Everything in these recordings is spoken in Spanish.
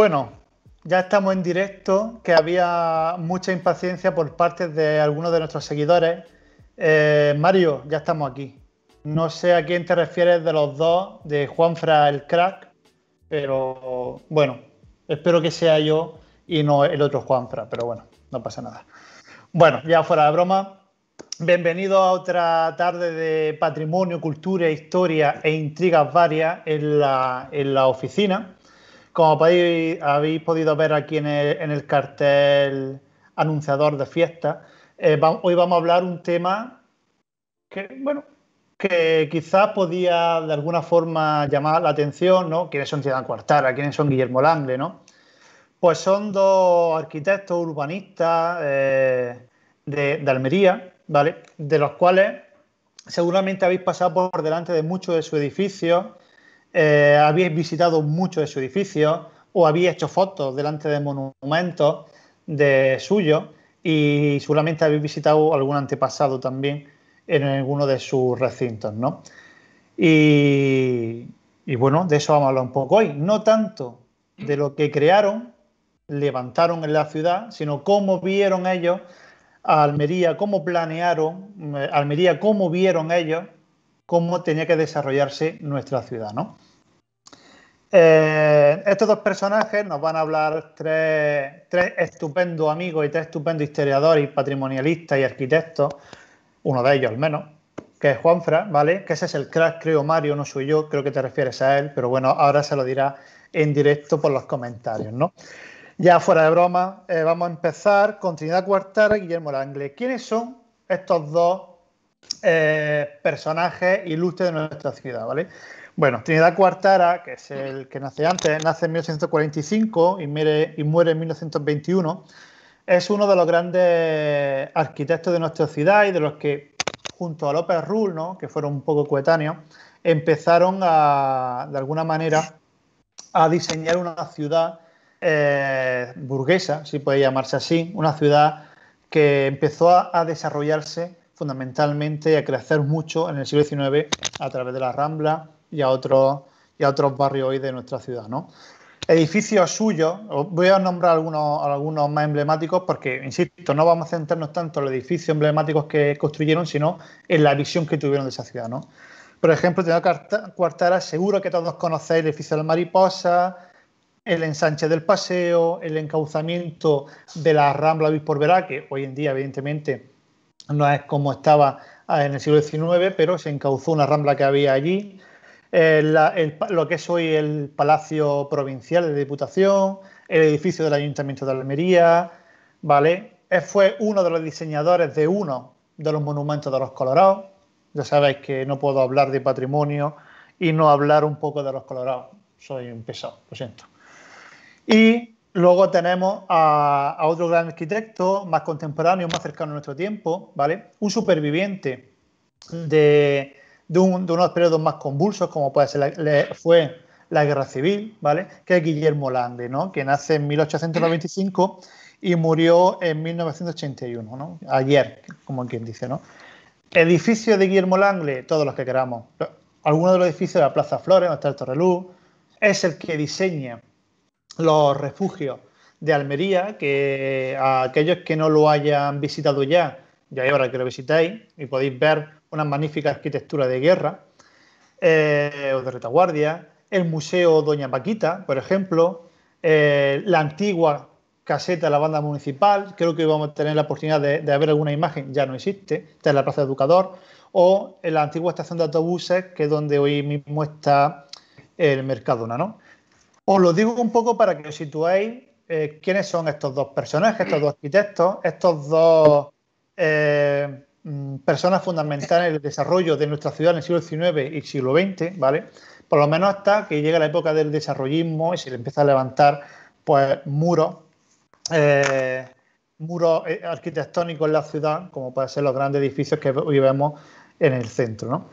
Bueno, ya estamos en directo, que había mucha impaciencia por parte de algunos de nuestros seguidores. Eh, Mario, ya estamos aquí. No sé a quién te refieres de los dos, de Juanfra el crack, pero bueno, espero que sea yo y no el otro Juanfra, pero bueno, no pasa nada. Bueno, ya fuera de broma, bienvenido a otra tarde de patrimonio, cultura, historia e intrigas varias en la oficina. Como habéis podido ver aquí en el, cartel anunciador de fiesta, eh, hoy vamos a hablar un tema que, quizás podía de alguna forma llamar la atención, ¿no? ¿Quiénes son Ciudad Cuartara? ¿Quiénes son Guillermo Langle, no? Pues son dos arquitectos urbanistas eh, de, Almería, ¿vale? De los cuales seguramente habéis pasado por delante de muchos de sus edificios eh, visitado muchos de sus edificios o había hecho fotos delante de monumentos de suyo y seguramente habéis visitado algún antepasado también en alguno de sus recintos, Y, bueno, de eso vamos a hablar un poco hoy. No tanto de lo que crearon, levantaron en la ciudad, sino cómo vieron ellos a Almería, cómo planearon eh, Almería, cómo vieron ellos cómo tenía que desarrollarse nuestra ciudad, eh, estos dos personajes nos van a hablar tres, estupendos amigos y tres estupendos historiadores y patrimonialistas y arquitectos, uno de ellos al menos, que es Juanfra, ¿vale? Que ese es el crack, creo Mario, no soy yo, creo que te refieres a él, pero bueno, ahora se lo dirá en directo por los comentarios, Ya fuera de broma, eh, vamos a empezar con Trinidad Cuartara y Guillermo Langle. ¿Quiénes son estos dos eh, personajes ilustres de nuestra ciudad, ¿vale? Bueno, Trinidad Cuartara, que es el que nace antes, nace en 1845 y, muere, y muere en 1921, es uno de los grandes arquitectos de nuestra ciudad y de los que, junto a López Rull, ¿no? que fueron un poco coetáneos, empezaron a, de alguna manera, a diseñar una ciudad eh, burguesa, si puede llamarse así, una ciudad que empezó a desarrollarse fundamentalmente a crecer mucho en el siglo XIX a través de la Rambla y a otros, y a otros barrios hoy de nuestra ciudad. ¿no? Edificios suyos, voy a nombrar algunos, algunos más emblemáticos porque, insisto, no vamos a centrarnos tanto en los edificios emblemáticos que construyeron, sino en la visión que tuvieron de esa ciudad. Por ejemplo, tengo Cuartara, seguro que todos conocéis el edificio de la Mariposa, el ensanche del paseo, el encauzamiento de la Rambla Víspor Verá, que hoy en día, evidentemente, no es como estaba ah, en el siglo XIX, pero se encauzó una rambla que había allí. Eh, lo que es hoy el Palacio Provincial de Diputación, el edificio del Ayuntamiento de Almería, ¿vale? Él eh, fue uno de los diseñadores de uno de los monumentos de los Colorados. Ya sabéis que no puedo hablar de patrimonio y no hablar un poco de los Colorados. Soy un pesado, lo siento. Y Luego tenemos a, otro gran arquitecto, más contemporáneo, más cercano a nuestro tiempo, ¿vale? Un superviviente de, de, de unos periodos más convulsos, como puede ser fue la Guerra Civil, ¿vale? Que es Guillermo Lande, ¿no? Que nace en 1895 y murió en 1981, Ayer, como quien dice, ¿no? Edificio de Guillermo Langle, todos los que queramos. Algunos de los edificios de la Plaza Flores, donde está el Torrelú, es el que diseña los refugios de Almería, que a aquellos que no lo hayan visitado ya, ya hay ahora que lo visitáis y podéis ver una magnífica arquitectura de guerra eh, o de retaguardia, el Museo Doña Paquita, por ejemplo, eh, la antigua caseta de la banda municipal, creo que vamos a tener la oportunidad de, de ver alguna imagen, ya no existe, está en la Plaza Educador, o la antigua estación de autobuses, que es donde hoy mismo está el Mercadona, ¿no? Os lo digo un poco para que os situéis eh, quiénes son estos dos personajes, estos dos arquitectos, estos dos eh, mm, personas fundamentales en el desarrollo de nuestra ciudad en el siglo XIX y siglo XX, ¿vale? Por lo menos hasta que llega la época del desarrollismo y se le empieza a levantar pues muros, eh, muros arquitectónicos en la ciudad, como pueden ser los grandes edificios que hoy vemos en el centro, ¿no?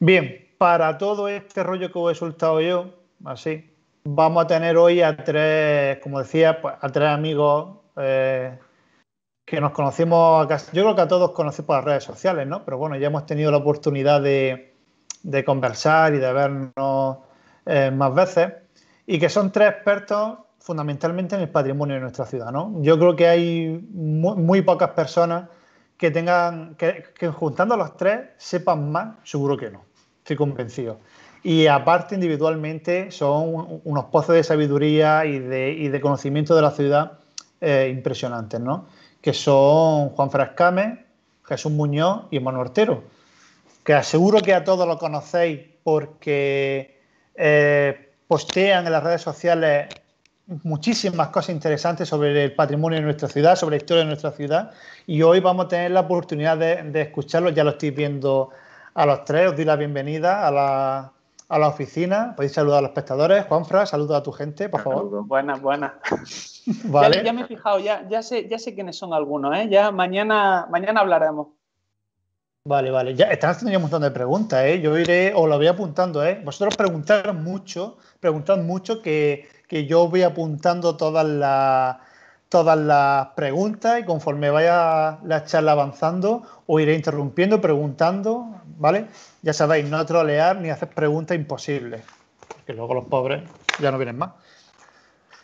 Bien, para todo este rollo que os he soltado yo, así, vamos a tener hoy a tres, como decía, pues, a tres amigos eh, que nos conocimos, yo creo que a todos conocemos por las redes sociales, ¿no? Pero bueno, ya hemos tenido la oportunidad de, conversar y de vernos eh, más veces, y que son tres expertos fundamentalmente en el patrimonio de nuestra ciudad, ¿no? Yo creo que hay muy, pocas personas que tengan, que, que juntando a los tres sepan más, seguro que no, estoy convencido y aparte individualmente son unos pozos de sabiduría y de, conocimiento de la ciudad eh, impresionantes, ¿no? Que son Juan Frascame, Jesús Muñoz y Manu Ortero, que aseguro que a todos lo conocéis porque eh, postean en las redes sociales muchísimas cosas interesantes sobre el patrimonio de nuestra ciudad, sobre la historia de nuestra ciudad. Y hoy vamos a tener la oportunidad de, de escucharlos. Ya lo estoy viendo a los tres. Os doy la bienvenida a la, a la oficina. Podéis saludar a los espectadores. Juanfra, saluda a tu gente, por favor. Buenas, buenas. vale. Ya, me he fijado, ya, ya, sé, ya sé quiénes son algunos, ¿eh? Ya mañana, mañana hablaremos. Vale, vale. Ya están haciendo ya un montón de preguntas, ¿eh? Yo iré, os lo voy apuntando, ¿eh? Vosotros preguntad mucho, preguntad mucho que, que yo voy apuntando todas las todas las preguntas y conforme vaya la charla avanzando, os iré interrumpiendo, preguntando, ¿vale? Ya sabéis, no trolear ni hacer preguntas imposibles, porque luego los pobres ya no vienen más.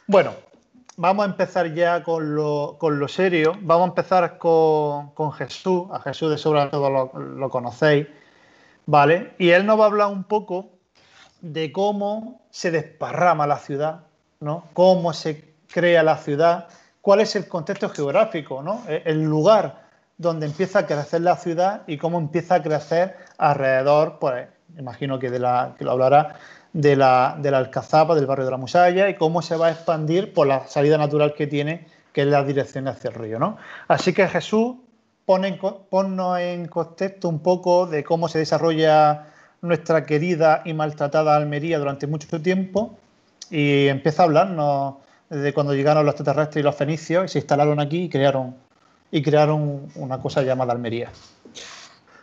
Bueno, vamos a empezar ya con lo, serio. Vamos a empezar con, Jesús. A Jesús de Sobra todo lo, lo conocéis, ¿vale? Y él nos va a hablar un poco de cómo se desparrama la ciudad, ¿no? Cómo se crea la ciudad, cuál es el contexto geográfico, El lugar donde empieza a crecer la ciudad y cómo empieza a crecer alrededor, pues imagino que, de la, que lo hablará, de la, Alcazaba, del barrio de la Musaya, y cómo se va a expandir por la salida natural que tiene, que es la dirección hacia el río. ¿no? Así que Jesús, pone en, ponnos en contexto un poco de cómo se desarrolla nuestra querida y maltratada Almería durante mucho tiempo y empieza a hablarnos de cuando llegaron los extraterrestres y los fenicios y se instalaron aquí y crearon y crearon una cosa llamada Almería.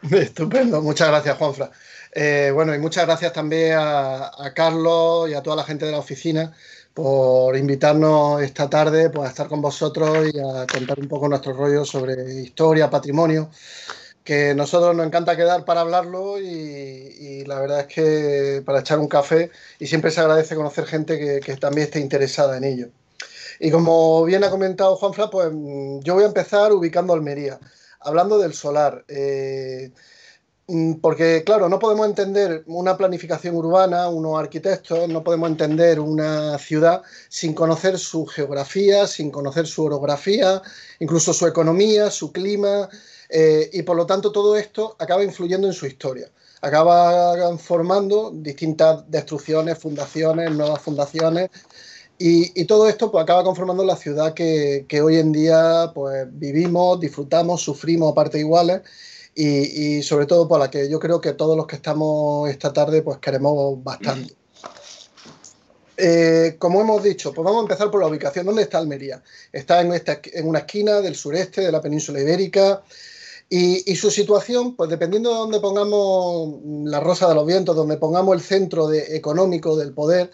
Estupendo, muchas gracias Juanfra. Eh, bueno, y muchas gracias también a, Carlos y a toda la gente de la oficina por invitarnos esta tarde pues, a estar con vosotros y a contar un poco nuestro rollo sobre historia, patrimonio, que nosotros nos encanta quedar para hablarlo y, la verdad es que para echar un café y siempre se agradece conocer gente que, que también esté interesada en ello. Y como bien ha comentado Fla, pues mm, yo voy a empezar ubicando Almería, hablando del solar. Eh, mm, porque, claro, no podemos entender una planificación urbana, unos arquitectos, no podemos entender una ciudad sin conocer su geografía, sin conocer su orografía, incluso su economía, su clima, eh, y por lo tanto todo esto acaba influyendo en su historia. Acaba formando distintas destrucciones, fundaciones, nuevas fundaciones, y, todo esto pues, acaba conformando la ciudad que, hoy en día pues, vivimos, disfrutamos, sufrimos a iguales y, sobre todo por la que yo creo que todos los que estamos esta tarde pues, queremos bastante. Eh, como hemos dicho, pues vamos a empezar por la ubicación. ¿Dónde está Almería? Está en, una esquina del sureste de la península ibérica y, su situación, pues dependiendo de dónde pongamos la rosa de los vientos, donde pongamos el centro económico del poder,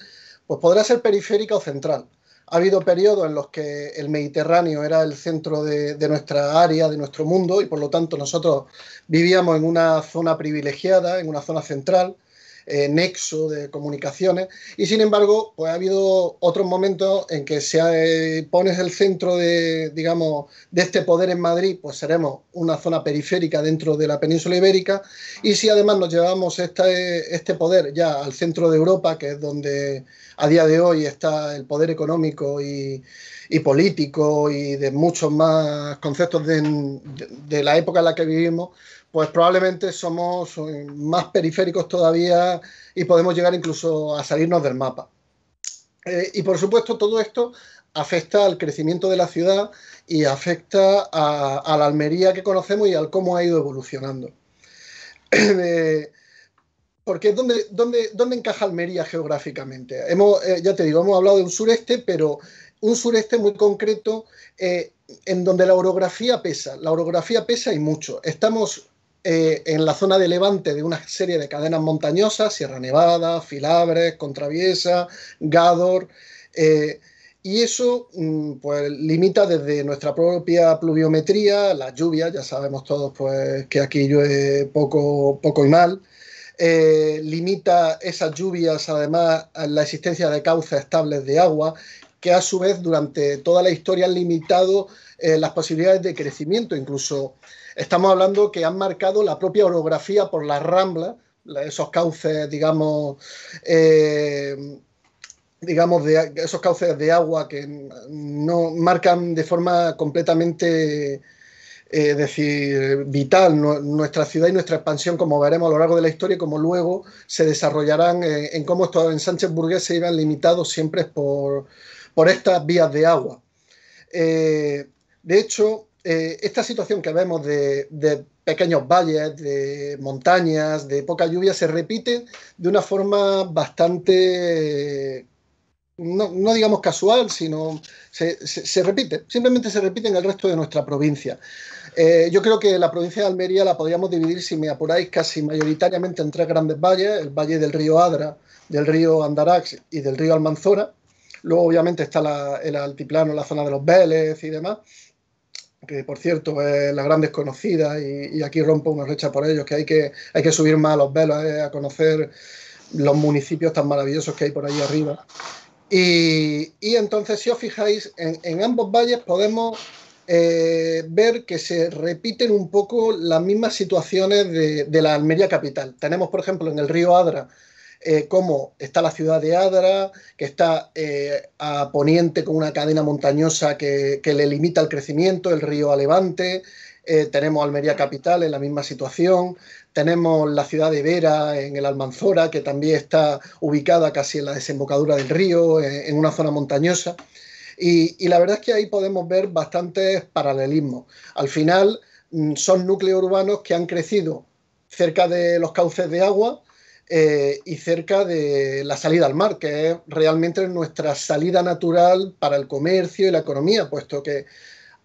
pues podrá ser periférica o central. Ha habido periodos en los que el Mediterráneo era el centro de, de, nuestra área, de nuestro mundo, y por lo tanto nosotros vivíamos en una zona privilegiada, en una zona central. Eh, nexo de comunicaciones. Y sin embargo, pues ha habido otros momentos en que si pones el centro de, digamos, de este poder en Madrid, pues seremos una zona periférica dentro de la península ibérica. Y si además nos llevamos este, este poder ya al centro de Europa, que es donde a día de hoy está el poder económico y, político y de muchos más conceptos de la época en la que vivimos, pues probablemente somos eh, más periféricos todavía y podemos llegar incluso a salirnos del mapa. Eh, y por supuesto todo esto afecta al crecimiento de la ciudad y afecta a, la Almería que conocemos y al cómo ha ido evolucionando. Eh, porque ¿dónde, encaja Almería geográficamente? Hemos, ya te digo, hemos hablado de un sureste, pero un sureste muy concreto en donde la orografía pesa. La orografía pesa y mucho. Estamos eh, en la zona de Levante de una serie de cadenas montañosas, Sierra Nevada, Filabres, Contraviesa, Gador. Eh, y eso mm, pues, limita desde nuestra propia pluviometría, las lluvias, ya sabemos todos pues, que aquí llueve poco, poco y mal. Eh, limita esas lluvias además la existencia de cauces estables de agua que a su vez durante toda la historia han limitado eh, las posibilidades de crecimiento. Incluso estamos hablando que han marcado la propia orografía por las ramblas, esos cauces, digamos, eh, digamos, de, esos cauces de agua que no marcan de forma completamente eh, decir, vital nuestra ciudad y nuestra expansión, como veremos a lo largo de la historia, como luego se desarrollarán en cómo en Sánchez ensanches se iban limitados siempre por, por estas vías de agua. Eh, de hecho, eh, esta situación que vemos de, pequeños valles, de montañas, de poca lluvia, se repite de una forma bastante, no, digamos casual, sino se, repite, simplemente se repite en el resto de nuestra provincia. Eh, yo creo que la provincia de Almería la podríamos dividir, si me apuráis, casi mayoritariamente en tres grandes valles, el valle del río Adra, del río Andarax y del río Almanzora Luego, obviamente, está el altiplano, la zona de los Vélez y demás, que por cierto es la gran desconocida y, aquí rompo una recha por ellos, que hay que, hay que subir más a los Vélez eh, a conocer los municipios tan maravillosos que hay por ahí arriba. Y, entonces, si os fijáis, en, ambos valles podemos eh, ver que se repiten un poco las mismas situaciones de, de, la Almería capital. Tenemos, por ejemplo, en el río Adra eh, cómo está la ciudad de Adra, que está eh, a poniente con una cadena montañosa que, le limita el crecimiento, el río Alevante, eh, tenemos Almería Capital en la misma situación, tenemos la ciudad de Vera en el Almanzora, que también está ubicada casi en la desembocadura del río, en, una zona montañosa. Y, y, la verdad es que ahí podemos ver bastantes paralelismos. Al final mm, son núcleos urbanos que han crecido cerca de los cauces de agua, eh, y cerca de la salida al mar, que es realmente nuestra salida natural para el comercio y la economía, puesto que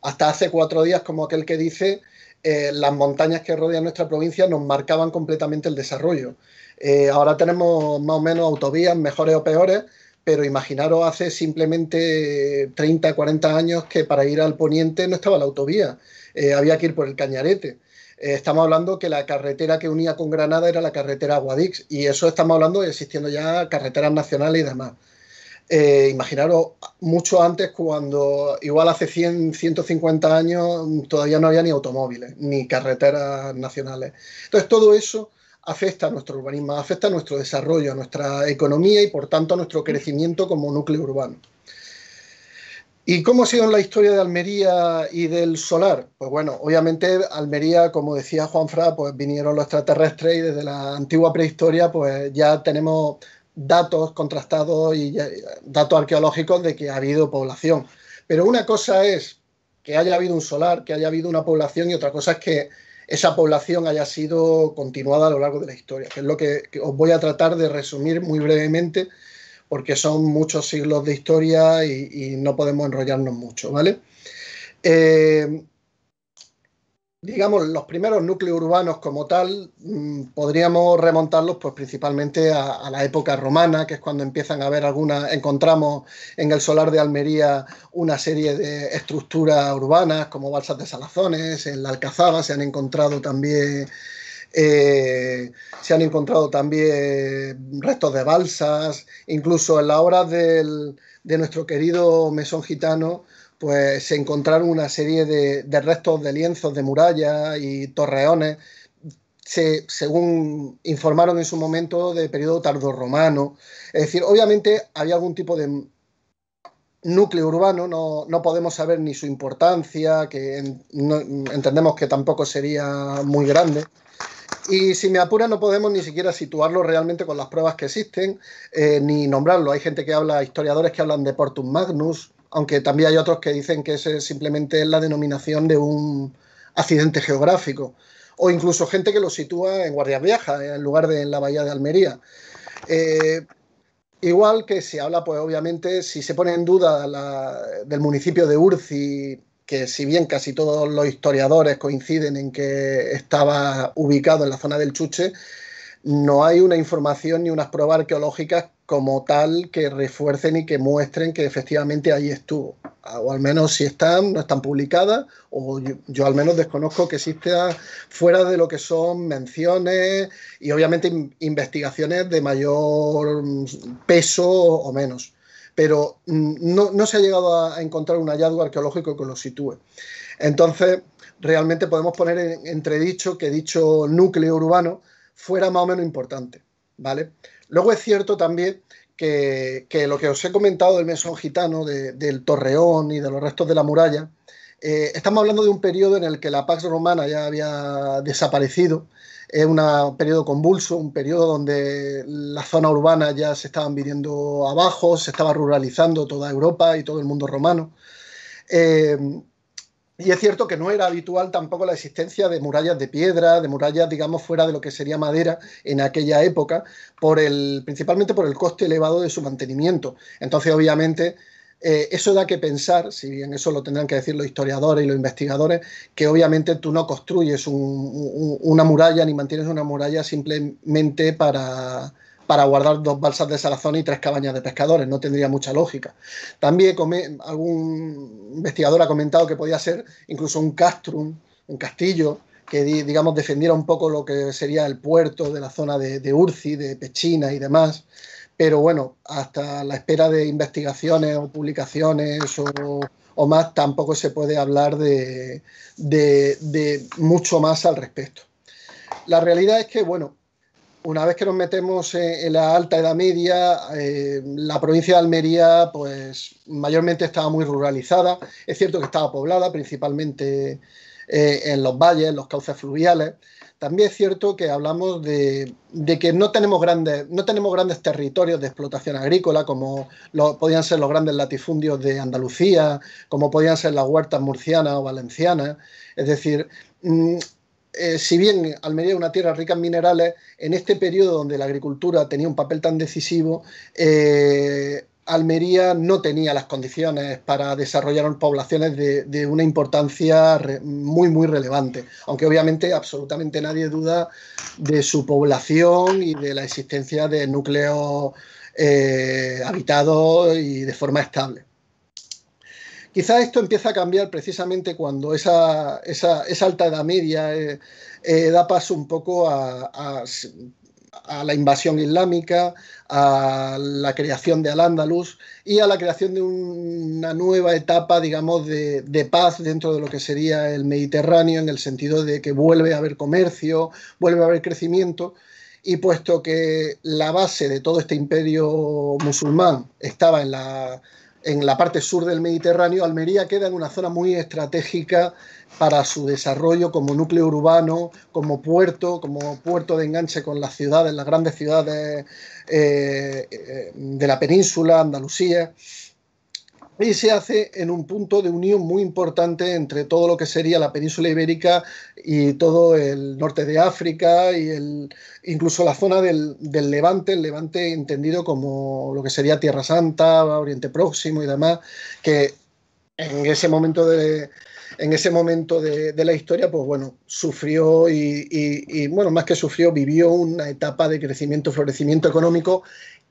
hasta hace cuatro días, como aquel que dice, eh, las montañas que rodean nuestra provincia nos marcaban completamente el desarrollo. Eh, ahora tenemos más o menos autovías, mejores o peores, pero imaginaros hace simplemente 30, 40 años que para ir al poniente no estaba la autovía, había que ir por el cañarete. Eh, estamos hablando que la carretera que unía con Granada era la carretera Guadix, y eso estamos hablando existiendo ya carreteras nacionales y demás. Eh, imaginaros, mucho antes, cuando igual hace 100, 150 años todavía no había ni automóviles, ni carreteras nacionales. Entonces, todo eso afecta a nuestro urbanismo, afecta a nuestro desarrollo, a nuestra economía y, por tanto, a nuestro crecimiento como núcleo urbano. ¿Y cómo ha sido la historia de Almería y del solar? Pues bueno, obviamente Almería, como decía Juanfra, pues vinieron los extraterrestres y desde la antigua prehistoria pues ya tenemos datos contrastados y datos arqueológicos de que ha habido población. Pero una cosa es que haya habido un solar, que haya habido una población y otra cosa es que esa población haya sido continuada a lo largo de la historia, que es lo que os voy a tratar de resumir muy brevemente porque son muchos siglos de historia y, no podemos enrollarnos mucho, ¿vale? Eh, digamos, los primeros núcleos urbanos como tal, mm, podríamos remontarlos pues, principalmente a, a, la época romana, que es cuando empiezan a haber algunas, encontramos en el solar de Almería una serie de estructuras urbanas como balsas de salazones, en la Alcazaba se han encontrado también eh, se han encontrado también restos de balsas, incluso en la obra de nuestro querido mesón gitano, pues se encontraron una serie de, restos de lienzos de murallas y torreones, según informaron en su momento, de periodo tardorromano. Es decir, obviamente había algún tipo de, núcleo urbano, no, podemos saber ni su importancia, que entendemos que tampoco sería muy grande. Y si me apura, no podemos ni siquiera situarlo realmente con las pruebas que existen, eh, ni nombrarlo. Hay gente que habla, historiadores que hablan de Portum Magnus, aunque también hay otros que dicen que ese simplemente es la denominación de un accidente geográfico. O incluso gente que lo sitúa en Guardias Vieja, en lugar de en la bahía de Almería. Eh, igual que si habla, pues obviamente, si se pone en duda del municipio de Urci que si bien casi todos los historiadores coinciden en que estaba ubicado en la zona del Chuche, no hay una información ni unas pruebas arqueológicas como tal que refuercen y que muestren que efectivamente ahí estuvo. Ah, o al menos si están, no están publicadas, o yo, al menos desconozco que exista fuera de lo que son menciones y obviamente investigaciones de mayor mm, peso o menos pero no, se ha llegado a encontrar un hallazgo arqueológico que lo sitúe. Entonces, realmente podemos poner en entredicho que dicho núcleo urbano fuera más o menos importante, ¿vale? Luego es cierto también que, lo que os he comentado del mesón gitano, del torreón y de los restos de la muralla, eh, estamos hablando de un periodo en el que la Pax Romana ya había desaparecido es un periodo convulso, un periodo donde las zonas urbanas ya se estaban viniendo abajo, se estaba ruralizando toda Europa y todo el mundo romano. Eh, y es cierto que no era habitual tampoco la existencia de murallas de piedra, de murallas, digamos, fuera de lo que sería madera en aquella época, por el, principalmente por el coste elevado de su mantenimiento. Entonces, obviamente, eh, eso da que pensar, si bien eso lo tendrán que decir los historiadores y los investigadores, que obviamente tú no construyes una muralla ni mantienes una muralla simplemente para, guardar dos balsas de salazón y tres cabañas de pescadores, no tendría mucha lógica. También algún investigador ha comentado que podía ser incluso un castrum, un castillo, que digamos defendiera un poco lo que sería el puerto de la zona de, de Urci, de Pechina y demás pero bueno, hasta la espera de investigaciones o publicaciones o, más, tampoco se puede hablar de, mucho más al respecto. La realidad es que, bueno, una vez que nos metemos en, la alta edad media, eh, la provincia de Almería, pues mayormente estaba muy ruralizada. Es cierto que estaba poblada, principalmente eh, en los valles, en los cauces fluviales, también es cierto que hablamos de, que no tenemos, grandes, no tenemos grandes territorios de explotación agrícola, como lo, podían ser los grandes latifundios de Andalucía, como podían ser las huertas murcianas o valencianas. Es decir, mm, eh, si bien Almería es una tierra rica en minerales, en este periodo donde la agricultura tenía un papel tan decisivo, eh, Almería no tenía las condiciones para desarrollar poblaciones de, una importancia muy, muy relevante. Aunque obviamente absolutamente nadie duda de su población y de la existencia de núcleos eh, habitados y de forma estable. Quizá esto empieza a cambiar precisamente cuando esa, alta edad media eh, eh, da paso un poco a a la invasión islámica, a la creación de Al-Ándalus y a la creación de una nueva etapa, digamos, de, paz dentro de lo que sería el Mediterráneo, en el sentido de que vuelve a haber comercio, vuelve a haber crecimiento. Y puesto que la base de todo este imperio musulmán estaba en la, en la parte sur del Mediterráneo, Almería queda en una zona muy estratégica para su desarrollo como núcleo urbano, como puerto, como puerto de enganche con las ciudades, las grandes ciudades eh, eh, de la península, Andalucía y se hace en un punto de unión muy importante entre todo lo que sería la península ibérica y todo el norte de África y el, incluso la zona del, Levante, el Levante entendido como lo que sería Tierra Santa, Oriente Próximo y demás, que en ese momento de, en ese momento de, la historia, pues bueno, sufrió y, bueno, más que sufrió, vivió una etapa de crecimiento, florecimiento económico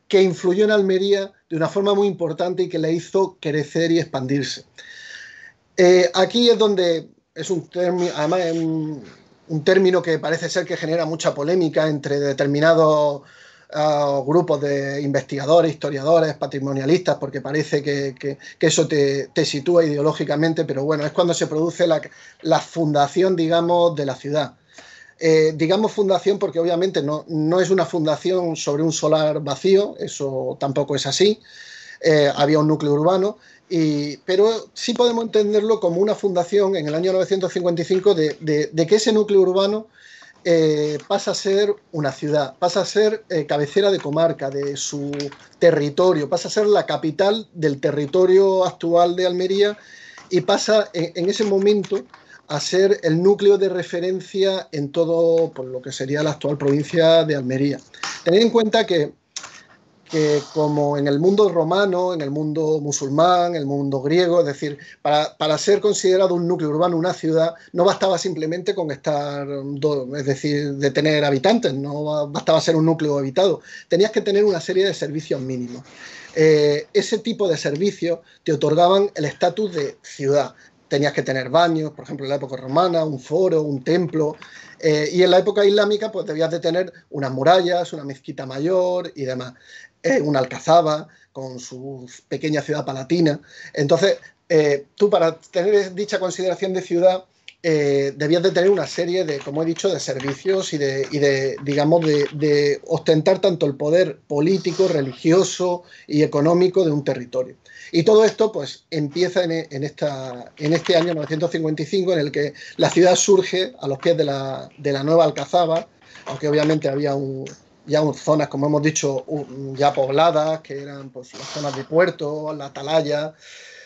que influyó en Almería de una forma muy importante y que le hizo crecer y expandirse. Eh, aquí es donde es un término, además un, término que parece ser que genera mucha polémica entre determinados ah, grupos de investigadores, historiadores, patrimonialistas, porque parece que, eso te, sitúa ideológicamente, pero bueno, es cuando se produce la fundación, digamos, de la ciudad eh, digamos fundación porque obviamente no, es una fundación sobre un solar vacío, eso tampoco es así, eh, había un núcleo urbano, pero sí podemos entenderlo como una fundación en el año 955 de, que ese núcleo urbano eh, pasa a ser una ciudad, pasa a ser cabecera de comarca, de su territorio, pasa a ser la capital del territorio actual de Almería y pasa en ese momento a ser el núcleo de referencia en todo lo que sería la actual provincia de Almería. Tened en cuenta que, como en el mundo romano, en el mundo musulmán, en el mundo griego, es decir, para, ser considerado un núcleo urbano, una ciudad, no bastaba simplemente con estar, es decir, de tener habitantes, no bastaba ser un núcleo habitado, tenías que tener una serie de servicios mínimos. Eh, ese tipo de servicios te otorgaban el estatus de ciudad tenías que tener baños, por ejemplo, en la época romana, un foro, un templo, eh, y en la época islámica pues debías de tener unas murallas, una mezquita mayor y demás, eh, una alcazaba con su pequeña ciudad palatina. Entonces, eh, tú para tener dicha consideración de ciudad eh, debías de tener una serie de, como he dicho, de servicios y de, digamos, de, ostentar tanto el poder político, religioso y económico de un territorio. Y todo esto, pues, empieza en, este año 955, en el que la ciudad surge a los pies de la, nueva Alcazaba, aunque obviamente había ya zonas, como hemos dicho, ya pobladas, que eran pues, las zonas de puerto, la atalaya,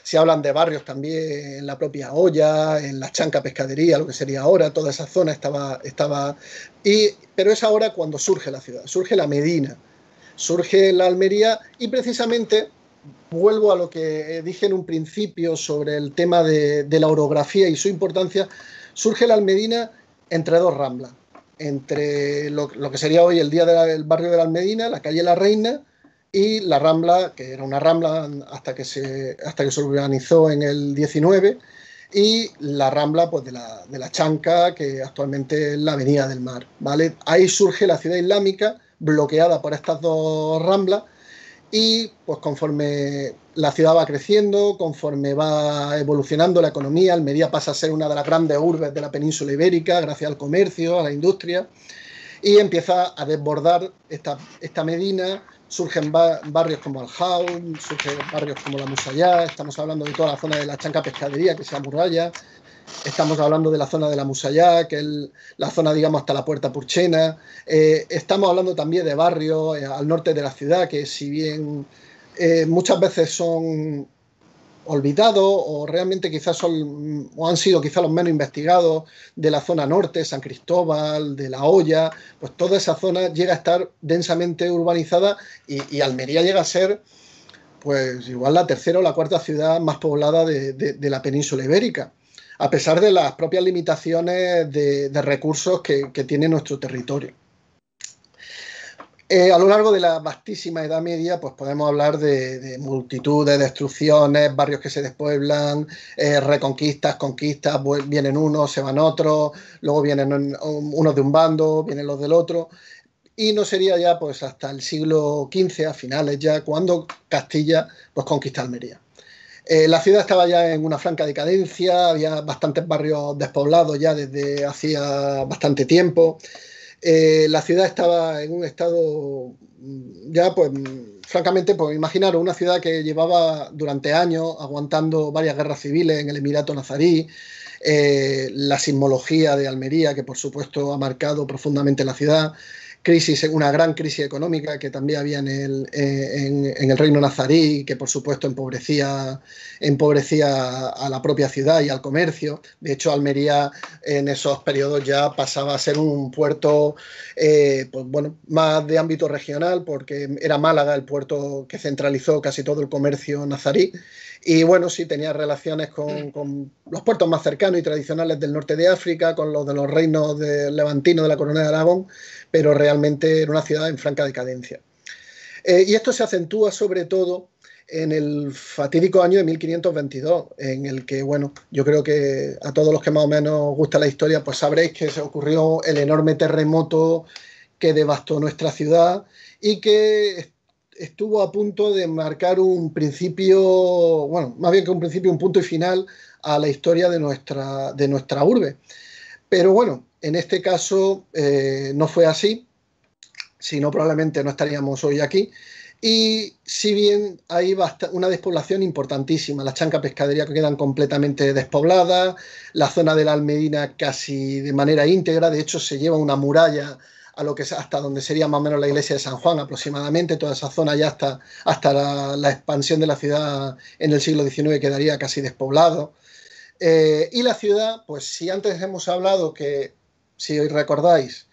se hablan de barrios también en la propia olla, en la chanca pescadería, lo que sería ahora, toda esa zona estaba... estaba y, pero es ahora cuando surge la ciudad, surge la Medina, surge la Almería y precisamente vuelvo a lo que eh, dije en un principio sobre el tema de, la orografía y su importancia, surge la Almedina entre dos ramblas, entre lo, que sería hoy el día del barrio de la Almedina, la calle La Reina, y la Rambla, que era una Rambla hasta que se, hasta que se urbanizó en el 19, y la Rambla pues, de, la, Chanca, que actualmente es la Avenida del Mar. ¿vale? Ahí surge la ciudad islámica, bloqueada por estas dos Ramblas, y pues conforme la ciudad va creciendo, conforme va evolucionando la economía, Almería pasa a ser una de las grandes urbes de la península ibérica, gracias al comercio, a la industria, y empieza a desbordar esta, esta Medina surgen barrios como el surgen barrios como la Musayá, estamos hablando de toda la zona de la Chanca Pescadería, que sea Muralla, estamos hablando de la zona de la Musayá, que es la zona, digamos, hasta la Puerta Purchena, eh, estamos hablando también de barrios eh, al norte de la ciudad, que si bien eh, muchas veces son Olvidado o realmente quizás son o han sido quizás los menos investigados de la zona norte, San Cristóbal, de La Hoya, pues toda esa zona llega a estar densamente urbanizada y, Almería llega a ser pues igual la tercera o la cuarta ciudad más poblada de, la península ibérica, a pesar de las propias limitaciones de, recursos que tiene nuestro territorio. Eh, a lo largo de la vastísima Edad Media, pues podemos hablar de, multitudes, multitud de destrucciones, barrios que se despueblan, eh, reconquistas, conquistas, vienen unos, se van otros, luego vienen unos de un bando, vienen los del otro. Y no sería ya pues hasta el siglo XV, a finales ya, cuando Castilla pues conquista Almería. Eh, la ciudad estaba ya en una franca decadencia, había bastantes barrios despoblados ya desde hacía bastante tiempo. Eh, la ciudad estaba en un estado mm, ya, pues, mm, francamente, pues imaginaros una ciudad que llevaba durante años aguantando varias guerras civiles en el Emirato Nazarí, eh, la sismología de Almería, que por supuesto ha marcado profundamente la ciudad, crisis, una gran crisis económica que también había en el, eh, en, el reino nazarí, que por supuesto empobrecía, empobrecía a la propia ciudad y al comercio. De hecho, Almería en esos periodos ya pasaba a ser un puerto eh, pues, bueno, más de ámbito regional, porque era Málaga el puerto que centralizó casi todo el comercio nazarí. Y bueno, sí, tenía relaciones con, con, los puertos más cercanos y tradicionales del norte de África, con los de los reinos de Levantino de la Corona de Aragón, pero realmente era una ciudad en franca decadencia. Eh, y esto se acentúa sobre todo en el fatídico año de 1522, en el que, bueno, yo creo que a todos los que más o menos gusta la historia, pues sabréis que se ocurrió el enorme terremoto que devastó nuestra ciudad y que estuvo a punto de marcar un principio, bueno, más bien que un principio, un punto y final a la historia de nuestra, de nuestra urbe. Pero bueno, en este caso eh, no fue así, si no probablemente no estaríamos hoy aquí. Y si bien hay una despoblación importantísima, las chancas pescadería quedan completamente despobladas, la zona de la Almedina casi de manera íntegra, de hecho se lleva una muralla a lo que hasta donde sería más o menos la iglesia de San Juan aproximadamente, toda esa zona ya hasta, hasta la, la expansión de la ciudad en el siglo XIX quedaría casi despoblado. Eh, y la ciudad, pues si antes hemos hablado que, si hoy recordáis,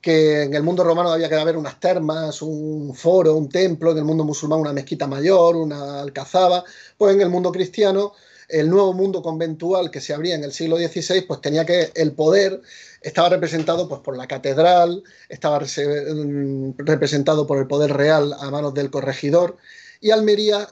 que en el mundo romano había que haber unas termas, un foro, un templo, en el mundo musulmán una mezquita mayor, una alcazaba, pues en el mundo cristiano el nuevo mundo conventual que se abría en el siglo XVI, pues tenía que el poder estaba representado pues, por la catedral, estaba mm, representado por el poder real a manos del corregidor, y Almería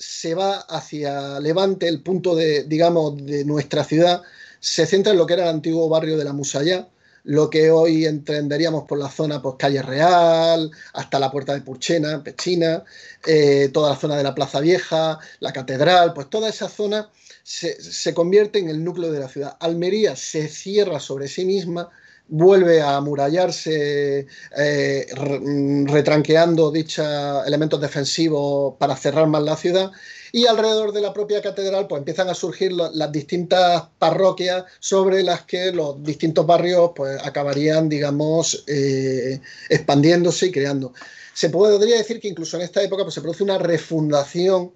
se va hacia Levante, el punto de, digamos, de nuestra ciudad, se centra en lo que era el antiguo barrio de la Musayá, lo que hoy entenderíamos por la zona pues, Calle Real, hasta la Puerta de Purchena, Pechina, eh, toda la zona de la Plaza Vieja, la Catedral, pues toda esa zona se, convierte en el núcleo de la ciudad. Almería se cierra sobre sí misma vuelve a amurallarse eh, mm, retranqueando dichos elementos defensivos para cerrar más la ciudad y alrededor de la propia catedral pues empiezan a surgir las distintas parroquias sobre las que los distintos barrios pues, acabarían digamos eh, expandiéndose y creando se podría decir que incluso en esta época pues, se produce una refundación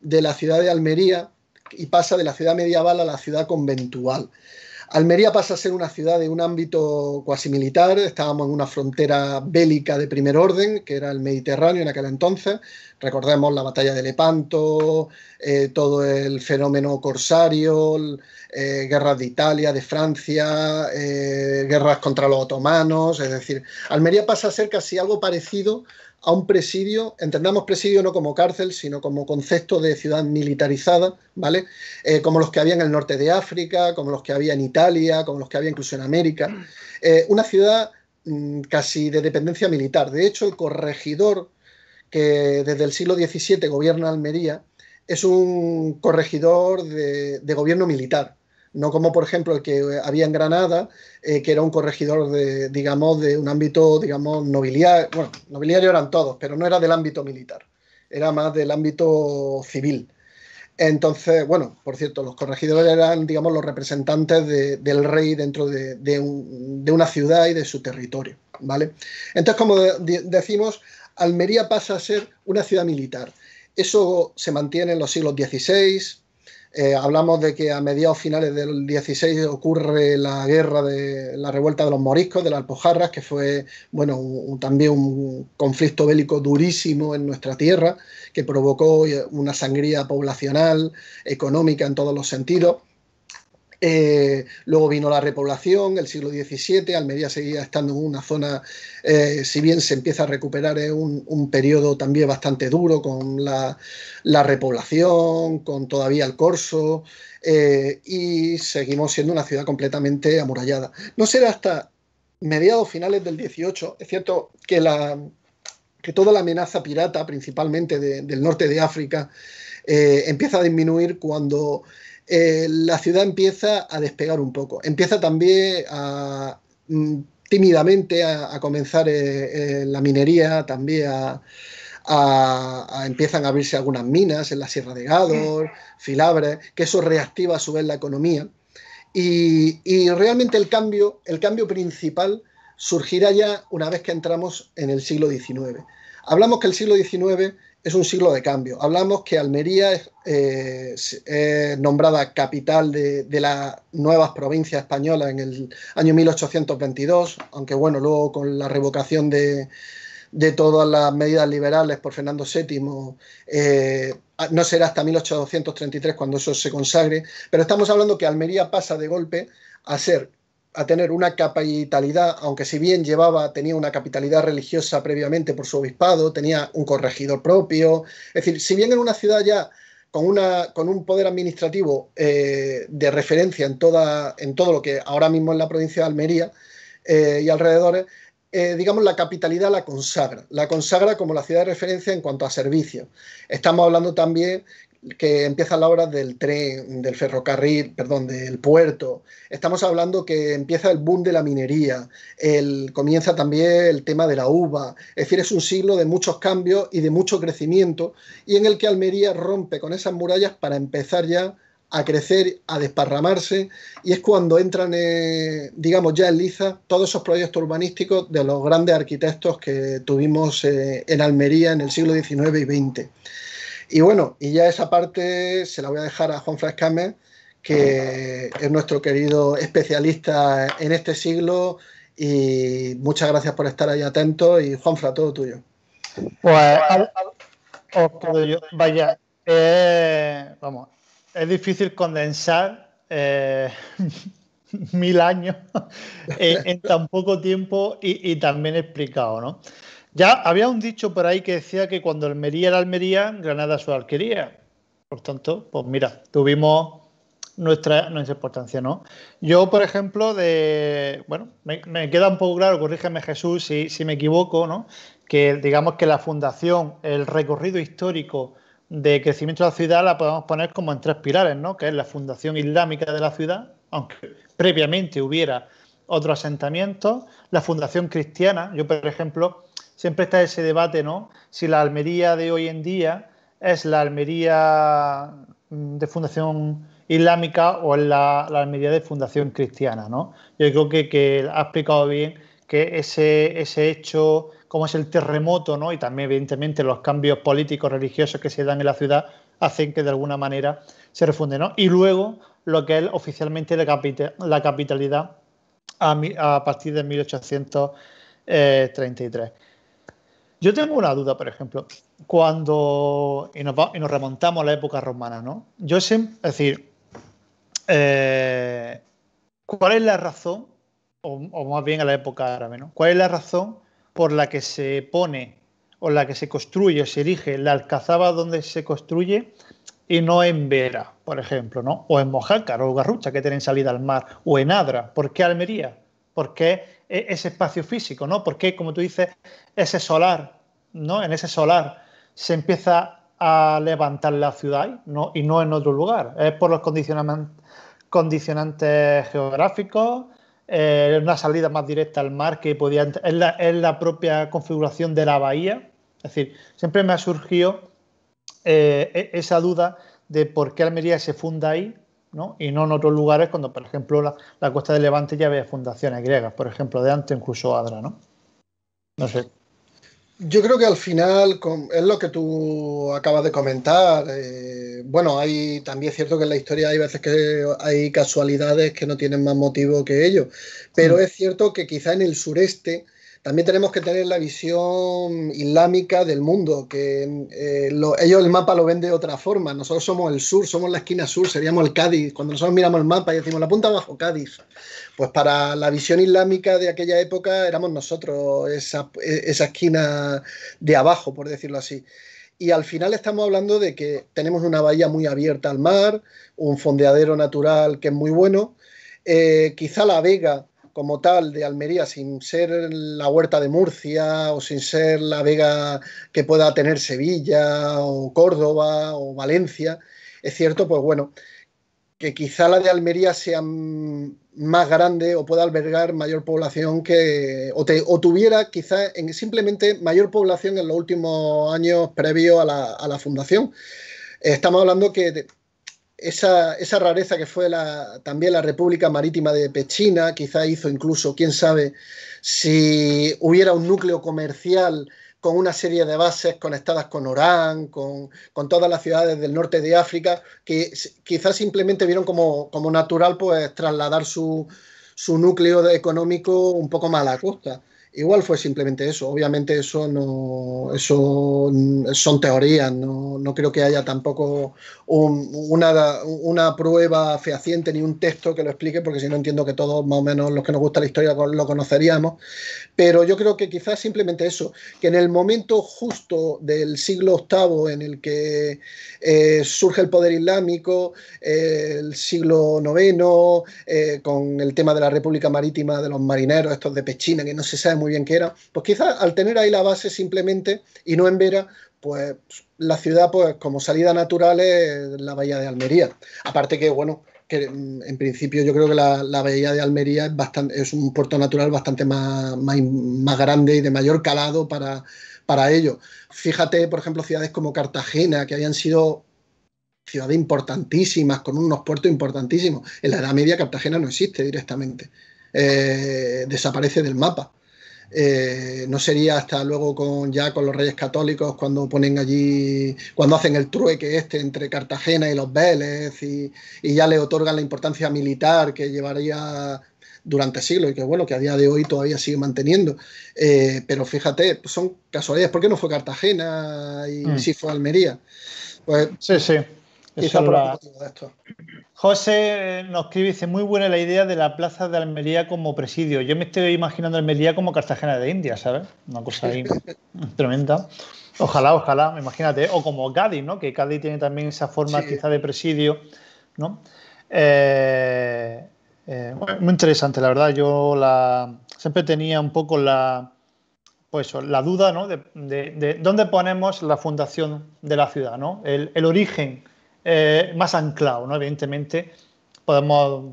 de la ciudad de Almería y pasa de la ciudad medieval a la ciudad conventual Almería pasa a ser una ciudad de un ámbito cuasi militar, estábamos en una frontera bélica de primer orden, que era el Mediterráneo en aquel entonces. Recordemos la batalla de Lepanto, eh, todo el fenómeno corsario, eh, guerras de Italia, de Francia, eh, guerras contra los otomanos, es decir, Almería pasa a ser casi algo parecido a un presidio, entendamos presidio no como cárcel, sino como concepto de ciudad militarizada, ¿vale? Eh, como los que había en el norte de África, como los que había en Italia, como los que había incluso en América. Eh, una ciudad mm, casi de dependencia militar. De hecho, el corregidor que desde el siglo XVII gobierna Almería es un corregidor de gobierno militar, no como por ejemplo el que había en Granada, eh, que era un corregidor de, digamos, de un ámbito, digamos, nobiliario, bueno, nobiliario eran todos, pero no era del ámbito militar, era más del ámbito civil. Entonces, bueno, por cierto, los corregidores eran, digamos, los representantes del rey dentro de, una ciudad y de su territorio, ¿vale? Entonces, como decimos, Almería pasa a ser una ciudad militar. Eso se mantiene en los siglos XVI, eh, hablamos de que a mediados finales del 16 ocurre la guerra de la revuelta de los moriscos, de las Alpujarras, que fue bueno, también un conflicto bélico durísimo en nuestra tierra, que provocó eh, una sangría poblacional, económica en todos los sentidos. Eh, luego vino la repoblación, el siglo XVII, Almería seguía estando en una zona, eh, si bien se empieza a recuperar, es un, periodo también bastante duro con la, repoblación, con todavía el corso, eh, y seguimos siendo una ciudad completamente amurallada. No será hasta mediados finales del XVIII, es cierto que, toda la amenaza pirata, principalmente del norte de África, empieza a disminuir cuando eh, la ciudad empieza a despegar un poco. Empieza también a mm, tímidamente a, comenzar eh, eh, la minería, también empiezan a abrirse algunas minas en la Sierra de Gador, Filabres, que eso reactiva a su vez la economía. Y, realmente el cambio, el cambio principal surgirá ya una vez que entramos en el siglo XIX. Hablamos que el siglo XIX es un siglo de cambio. Hablamos que Almería es, eh, nombrada capital de, las nuevas provincias españolas en el año 1822, aunque bueno, luego con la revocación de, todas las medidas liberales por Fernando VII, eh, no será hasta 1833 cuando eso se consagre, pero estamos hablando que Almería pasa de golpe a ser a tener una capitalidad, aunque si bien llevaba, tenía una capitalidad religiosa previamente por su obispado, tenía un corregidor propio, es decir, si bien en una ciudad ya con, una, con un poder administrativo eh, de referencia en, toda, en todo lo que ahora mismo en la provincia de Almería eh, y alrededores, eh, digamos, la capitalidad la consagra, la consagra como la ciudad de referencia en cuanto a servicios. Estamos hablando también que empieza la hora del tren, del ferrocarril, perdón, del puerto. Estamos hablando que empieza el boom de la minería, el, comienza también el tema de la uva. Es decir, es un siglo de muchos cambios y de mucho crecimiento y en el que Almería rompe con esas murallas para empezar ya a crecer, a desparramarse, y es cuando entran, eh, digamos, ya en liza todos esos proyectos urbanísticos de los grandes arquitectos que tuvimos eh, en Almería en el siglo XIX y XX. Y bueno, y ya esa parte se la voy a dejar a Juan Frascame, que es nuestro querido especialista en este siglo. Y muchas gracias por estar ahí atento. Y Juanfra, todo tuyo. Pues, oh, yo. Vaya, eh, vamos, es difícil condensar eh, mil años en, tan poco tiempo y, y tan bien explicado, ¿no? Ya había un dicho por ahí que decía que cuando Almería era Almería, Granada su alquería. Por tanto, pues mira, tuvimos nuestra, importancia, ¿no? Yo, por ejemplo, de. Bueno, me, queda un poco claro, corrígeme Jesús si, si me equivoco, ¿no? Que digamos que la fundación, el recorrido histórico de crecimiento de la ciudad la podemos poner como en tres pilares, ¿no? Que es la fundación islámica de la ciudad, aunque previamente hubiera otro asentamiento, la fundación cristiana. Yo, por ejemplo, siempre está ese debate, ¿no? Si la Almería de hoy en día es la Almería mm, de Fundación Islámica o es la, Almería de Fundación Cristiana, ¿no? Yo creo que, que ha explicado bien que ese, ese hecho, como es el terremoto, ¿no? Y también, evidentemente, los cambios políticos, religiosos que se dan en la ciudad hacen que de alguna manera se refunde, ¿no? Y luego lo que es oficialmente la, capitalidad a, a partir de 1833. Yo tengo una duda, por ejemplo, cuando, y nos, remontamos a la época romana, ¿no? Yo sé, es decir, eh, ¿cuál es la razón, o, más bien a la época árabe, ¿no? ¿Cuál es la razón por la que se pone o la que se construye o se erige la alcazaba donde se construye y no en Vera, por ejemplo, ¿no? O en Mojácar o Garrucha, que tienen salida al mar, o en Adra. ¿Por qué Almería? ¿Por qué e, ese espacio físico, ¿no? Porque, como tú dices, ese solar, ¿no? En ese solar se empieza a levantar la ciudad y no en otro lugar. Es por los condicionantes geográficos, eh, una salida más directa al mar que podía es la, es la, propia configuración de la bahía. Es decir, siempre me ha surgido eh, e, esa duda de por qué Almería se funda ahí y no en otros lugares cuando, por ejemplo, la, la costa de Levante ya había fundaciones griegas, por ejemplo, de antes incluso Adra, ¿no? sé. Yo creo que al final es lo que tú acabas de comentar. Eh, bueno, hay también es cierto que en la historia hay veces que hay casualidades que no tienen más motivo que ello, pero mm. es cierto que quizá en el sureste también tenemos que tener la visión islámica del mundo, que eh, ellos el mapa lo ven de otra forma. Nosotros somos el sur, somos la esquina sur, seríamos el Cádiz. Cuando nosotros miramos el mapa y decimos la punta abajo, Cádiz. Pues para la visión islámica de aquella época éramos nosotros esa, esquina de abajo, por decirlo así. Y al final estamos hablando de que tenemos una bahía muy abierta al mar, un fondeadero natural que es muy bueno. Eh, quizá la Vega como tal de Almería, sin ser la huerta de Murcia o sin ser la vega que pueda tener Sevilla o Córdoba o Valencia, es cierto, pues bueno, que quizá la de Almería sea más grande o pueda albergar mayor población que o, tuviera quizá en, simplemente mayor población en los últimos años previos a la, a la fundación. Estamos hablando que esa, rareza que fue también la República Marítima de Pechina, quizá hizo incluso, quién sabe, si hubiera un núcleo comercial con una serie de bases conectadas con Orán, con, todas las ciudades del norte de África, que quizás simplemente vieron como, como natural pues trasladar su, su núcleo económico un poco más a la costa. Igual fue simplemente eso. Obviamente eso no, eso son teorías. No, creo que haya tampoco una, prueba fehaciente ni un texto que lo explique, porque si no entiendo que todos más o menos los que nos gusta la historia lo conoceríamos. Pero yo creo que quizás simplemente eso, que en el momento justo del siglo VIII en el que eh, surge el poder islámico, eh, el siglo IX, eh, con el tema de la República Marítima de los marineros, estos de Pechina, que no se sabe muy bien que era, pues quizás al tener ahí la base simplemente y no en Vera, pues la ciudad, pues como salida natural es la bahía de Almería. Aparte que, bueno, que mm, en principio yo creo que la, bahía de Almería es, bastante, es un puerto natural bastante más, grande y de mayor calado para, para ello. Fíjate, por ejemplo, ciudades como Cartagena, que habían sido ciudades importantísimas, con unos puertos importantísimos. En la Edad Media Cartagena no existe directamente, eh, desaparece del mapa. Eh, no sería hasta luego con ya con los Reyes Católicos cuando ponen allí, cuando hacen el trueque este entre Cartagena y los Vélez y, ya le otorgan la importancia militar que llevaría durante siglos y que bueno, que a día de hoy todavía sigue manteniendo. Eh, pero fíjate, pues son casualidades. ¿Por qué no fue Cartagena y mm. si fue Almería? Pues, sí, sí. José eh, nos escribe, dice, muy buena la idea de la plaza de Almería como presidio. Yo me estoy imaginando Almería como Cartagena de India, ¿sabes? Una cosa ahí tremenda. Ojalá, ojalá, imagínate. O como Cádiz, ¿no? Que Cádiz tiene también esa forma quizá de presidio, ¿no? Eh, eh, muy interesante, la verdad. Yo la, siempre tenía un poco la, pues, la duda, ¿no? De, dónde ponemos la fundación de la ciudad, ¿no? el origen eh, más anclado, Evidentemente, podemos,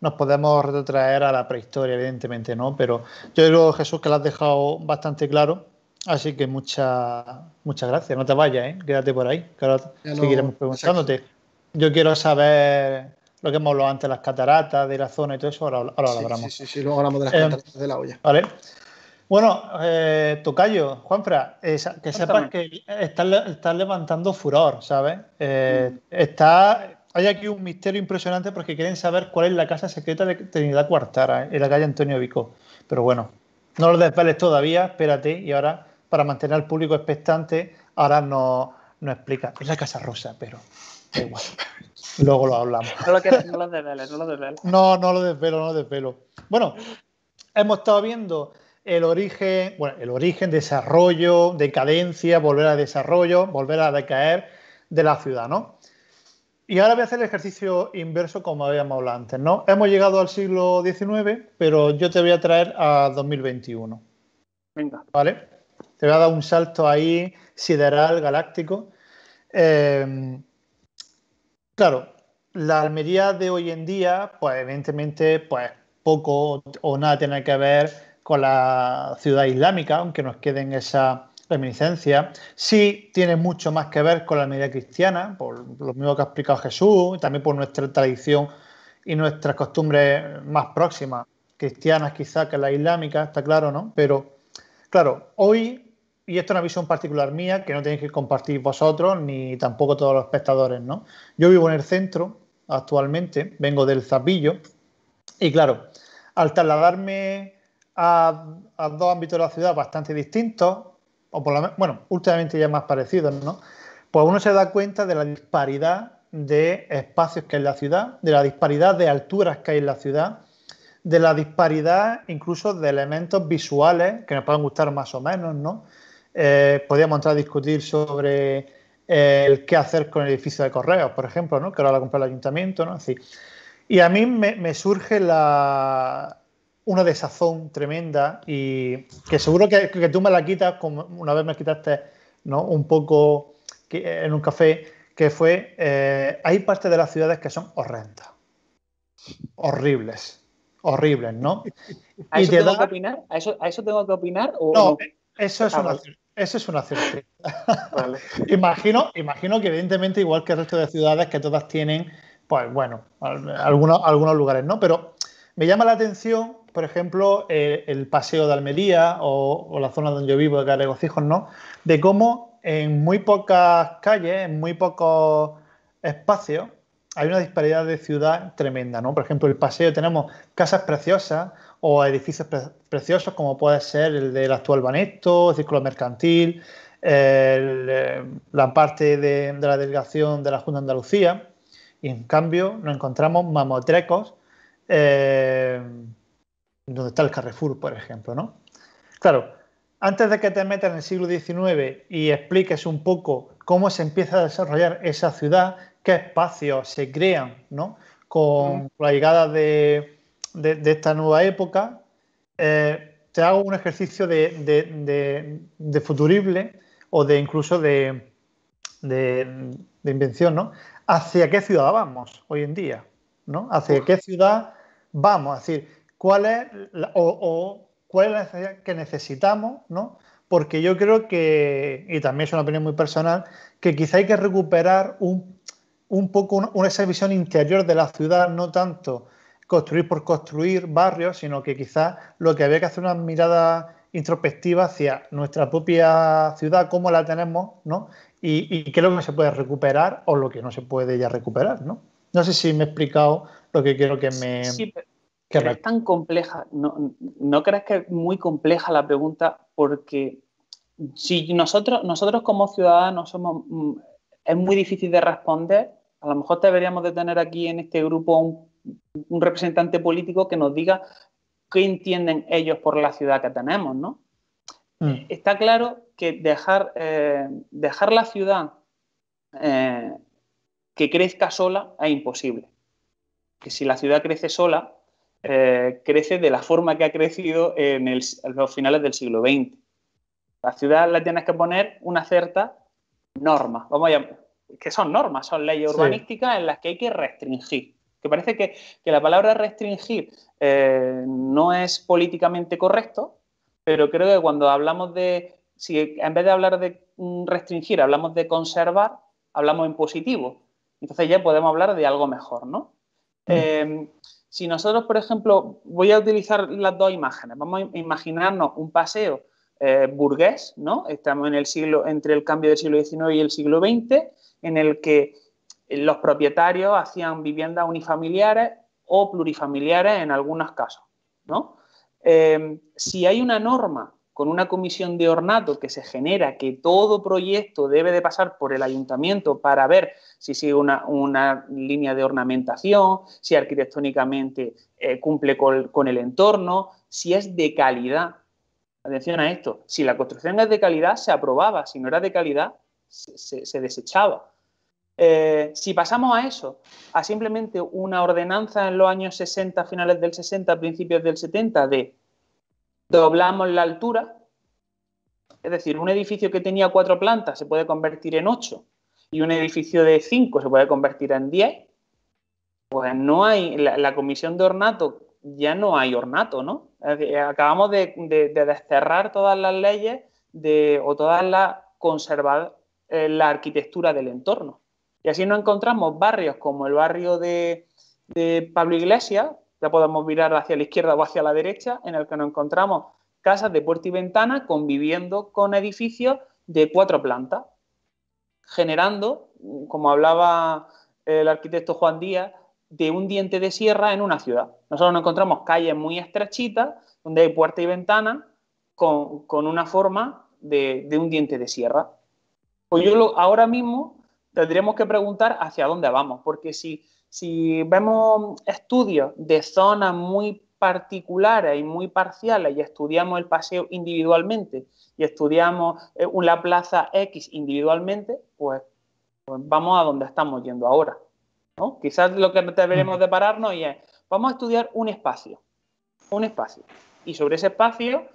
nos podemos retrotraer a la prehistoria, evidentemente, ¿no? Pero yo digo, Jesús, que lo has dejado bastante claro. Así que muchas muchas gracias. No te vayas, ¿eh? Quédate por ahí, que preguntándote. Yo quiero saber lo que hemos hablado antes, las cataratas de la zona y todo eso, ahora, ahora lo hablamos. Sí, sí, sí, luego hablamos de las eh, cataratas de la olla. Vale. Bueno, eh, Tocayo, Juanfra, que sepas que estás está levantando furor, ¿sabes? Eh, mm. está, hay aquí un misterio impresionante porque quieren saber cuál es la casa secreta de Trinidad Cuartara, eh, en la calle Antonio Vico. Pero bueno, no lo desveles todavía, espérate, y ahora, para mantener al público expectante, ahora nos no explica. Es la Casa Rosa, pero igual. Luego lo hablamos. no lo desveles, no lo desveles. No, no lo desvelo, no lo desvelo. Bueno, hemos estado viendo el origen, bueno, el origen, desarrollo, decadencia, volver a desarrollo, volver a decaer de la ciudad, ¿no? Y ahora voy a hacer el ejercicio inverso como habíamos hablado antes, ¿no? Hemos llegado al siglo XIX, pero yo te voy a traer a 2021. Venga. ¿Vale? Te voy a dar un salto ahí sideral, galáctico. Em, claro, la Almería de hoy en día, pues evidentemente, pues poco o nada tiene que ver con la ciudad islámica, aunque nos queden esa reminiscencia... Sí tiene mucho más que ver con la medida cristiana, por lo mismo que ha explicado Jesús, y también por nuestra tradición y nuestras costumbres más próximas, cristianas quizá que la islámica, está claro, ¿no? Pero, claro, hoy, y esto es una visión particular mía, que no tenéis que compartir vosotros ni tampoco todos los espectadores, ¿no? Yo vivo en el centro actualmente, vengo del Zapillo, y claro, al trasladarme a, dos ámbitos de la ciudad bastante distintos, o por lo bueno, últimamente ya más parecidos, ¿no? Pues uno se da cuenta de la disparidad de espacios que hay en la ciudad, de la disparidad de alturas que hay en la ciudad, de la disparidad incluso de elementos visuales que nos pueden gustar más o menos, ¿no? Eh, podríamos entrar a discutir sobre eh, el qué hacer con el edificio de correos, por ejemplo, ¿no? que ahora lo compra el ayuntamiento, ¿no? Así. Y a mí me surge la, una desazón tremenda y que seguro que, tú me la quitas, como una vez me quitaste ¿no? un poco eh, en un café, que fue, eh, hay partes de las ciudades que son horrendas, horribles, horribles, ¿no? ¿A eso, tengo que opinar? ¿A, eso, ¿A eso tengo que opinar? No, eso es ah, una... ciudad Eso es una imagino, imagino que evidentemente, igual que el resto de ciudades, que todas tienen, pues bueno, algunos, algunos lugares, ¿no? Pero me llama la atención por ejemplo, eh, el paseo de Almería o, la zona donde yo vivo, de Cijos, ¿no? De cómo en muy pocas calles, en muy pocos espacios, hay una disparidad de ciudad tremenda, ¿no? Por ejemplo, el paseo tenemos casas preciosas o edificios preciosos como puede ser el del actual Banesto, el Círculo Mercantil, eh, la parte de, la delegación de la Junta de Andalucía. Y en cambio nos encontramos mamotrecos eh, donde está el Carrefour, por ejemplo, ¿no? Claro, antes de que te metas en el siglo XIX y expliques un poco cómo se empieza a desarrollar esa ciudad, qué espacios se crean, ¿no? Con mm. la llegada de, esta nueva época, eh, te hago un ejercicio de, futurible o de incluso de, invención, ¿no? ¿Hacia qué ciudad vamos hoy en día? ¿no? ¿Hacia qué ciudad vamos? Es decir, cuál es la, o, cuál es la necesidad que necesitamos, ¿no? Porque yo creo que, y también es una opinión muy personal, que quizá hay que recuperar un, un poco una, esa visión interior de la ciudad, no tanto construir por construir barrios, sino que quizá lo que había que hacer una mirada introspectiva hacia nuestra propia ciudad, cómo la tenemos, ¿no? Y, qué es lo que se puede recuperar o lo que no se puede ya recuperar, ¿no? No sé si me he explicado lo que quiero que me... Qué es tan compleja, no, no, crees que es muy compleja la pregunta? Porque si nosotros, nosotros como ciudadanos somos, mm, es muy difícil de responder, a lo mejor deberíamos de tener aquí en este grupo un, representante político que nos diga qué entienden ellos por la ciudad que tenemos, ¿no? Mm. Está claro que dejar, eh, dejar la ciudad eh, que crezca sola es imposible. Que si la ciudad crece sola, eh, crece de la forma que ha crecido en, los finales del siglo XX. La ciudad la tienes que poner una cierta norma, vamos a que son normas, son leyes urbanísticas en las que hay que restringir. Que parece que, la palabra restringir eh, no es políticamente correcto, pero creo que cuando hablamos de, si en vez de hablar de mm, restringir, hablamos de conservar, hablamos en positivo. Entonces ya podemos hablar de algo mejor, ¿no? Mm. Eh, si nosotros, por ejemplo, voy a utilizar las dos imágenes, vamos a imaginarnos un paseo eh, burgués, ¿no? Estamos en el siglo, entre el cambio del siglo XIX y el siglo XX, en el que eh, los propietarios hacían viviendas unifamiliares o plurifamiliares en algunos casos, ¿no? Eh, si hay una norma con una comisión de ornato que se genera, que todo proyecto debe de pasar por el ayuntamiento para ver si sigue una, línea de ornamentación, si arquitectónicamente eh, cumple con, el entorno, si es de calidad. Atención a esto, si la construcción es de calidad, se aprobaba, si no era de calidad, se, desechaba. Eh, si pasamos a eso, a simplemente una ordenanza en los años 60, finales del 60, principios del 70, de doblamos la altura, es decir, un edificio que tenía cuatro plantas se puede convertir en ocho y un edificio de cinco se puede convertir en diez. Pues no hay, la, comisión de ornato ya no hay ornato, ¿no? Acabamos de, desterrar todas las leyes de, o todas las conservar eh, la arquitectura del entorno. Y así nos encontramos barrios como el barrio de, de Pablo Iglesias, ya podemos mirar hacia la izquierda o hacia la derecha, en el que nos encontramos casas de puerta y ventana conviviendo con edificios de cuatro plantas, generando, como hablaba eh, el arquitecto Juan Díaz, de un diente de sierra en una ciudad. Nosotros nos encontramos calles muy estrechitas, donde hay puerta y ventana, con, una forma de, un diente de sierra. Pues yo ahora mismo tendremos que preguntar hacia dónde vamos, porque si si vemos estudios de zonas muy particulares y muy parciales y estudiamos el paseo individualmente y estudiamos eh, la plaza X individualmente, pues, pues, vamos a donde estamos yendo ahora. ¿no? Quizás lo que deberemos de pararnos y es, vamos a estudiar un espacio, un espacio, y sobre ese espacio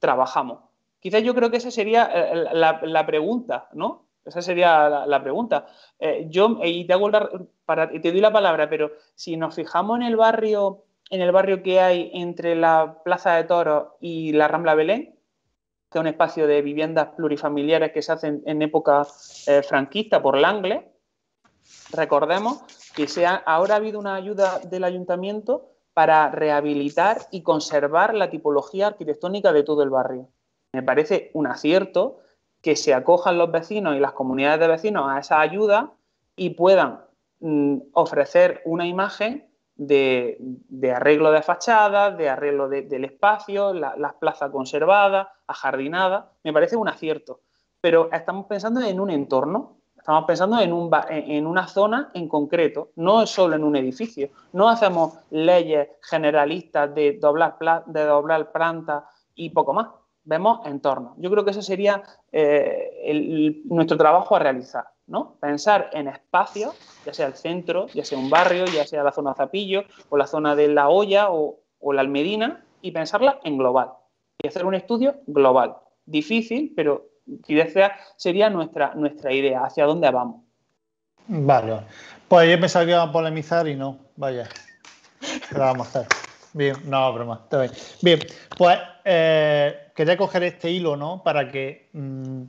trabajamos. Quizás yo creo que esa sería eh, la, la pregunta, ¿no? Esa sería la, pregunta. Eh, yo, y te, doy la palabra, pero si nos fijamos en el barrio, en el barrio que hay entre la Plaza de Toros y la Rambla Belén, que es un espacio de viviendas plurifamiliares que se hacen en época eh, franquista por Langle, recordemos que se ahora ha habido una ayuda del ayuntamiento para rehabilitar y conservar la tipología arquitectónica de todo el barrio. Me parece un acierto que se acojan los vecinos y las comunidades de vecinos a esa ayuda y puedan mm, ofrecer una imagen de, arreglo de fachadas, de arreglo del espacio, las la plazas conservadas, ajardinadas. Me parece un acierto. Pero estamos pensando en un entorno, estamos pensando en, un, en una zona en concreto, no solo en un edificio. No hacemos leyes generalistas de doblar, de doblar plantas y poco más vemos entornos. Yo creo que ese sería eh, nuestro trabajo a realizar, Pensar en espacios, ya sea el centro, ya sea un barrio, ya sea la zona Zapillo o la zona de La Hoya o, la Almedina y pensarla en global y hacer un estudio global. Difícil, pero desea sería nuestra, nuestra idea, hacia dónde vamos. Vale, pues yo pensaba que iba a polemizar y no, vaya. Lo vamos a hacer. Bien, no, broma, está bien. Bien, pues eh, quería coger este hilo, ¿no? Para que mm,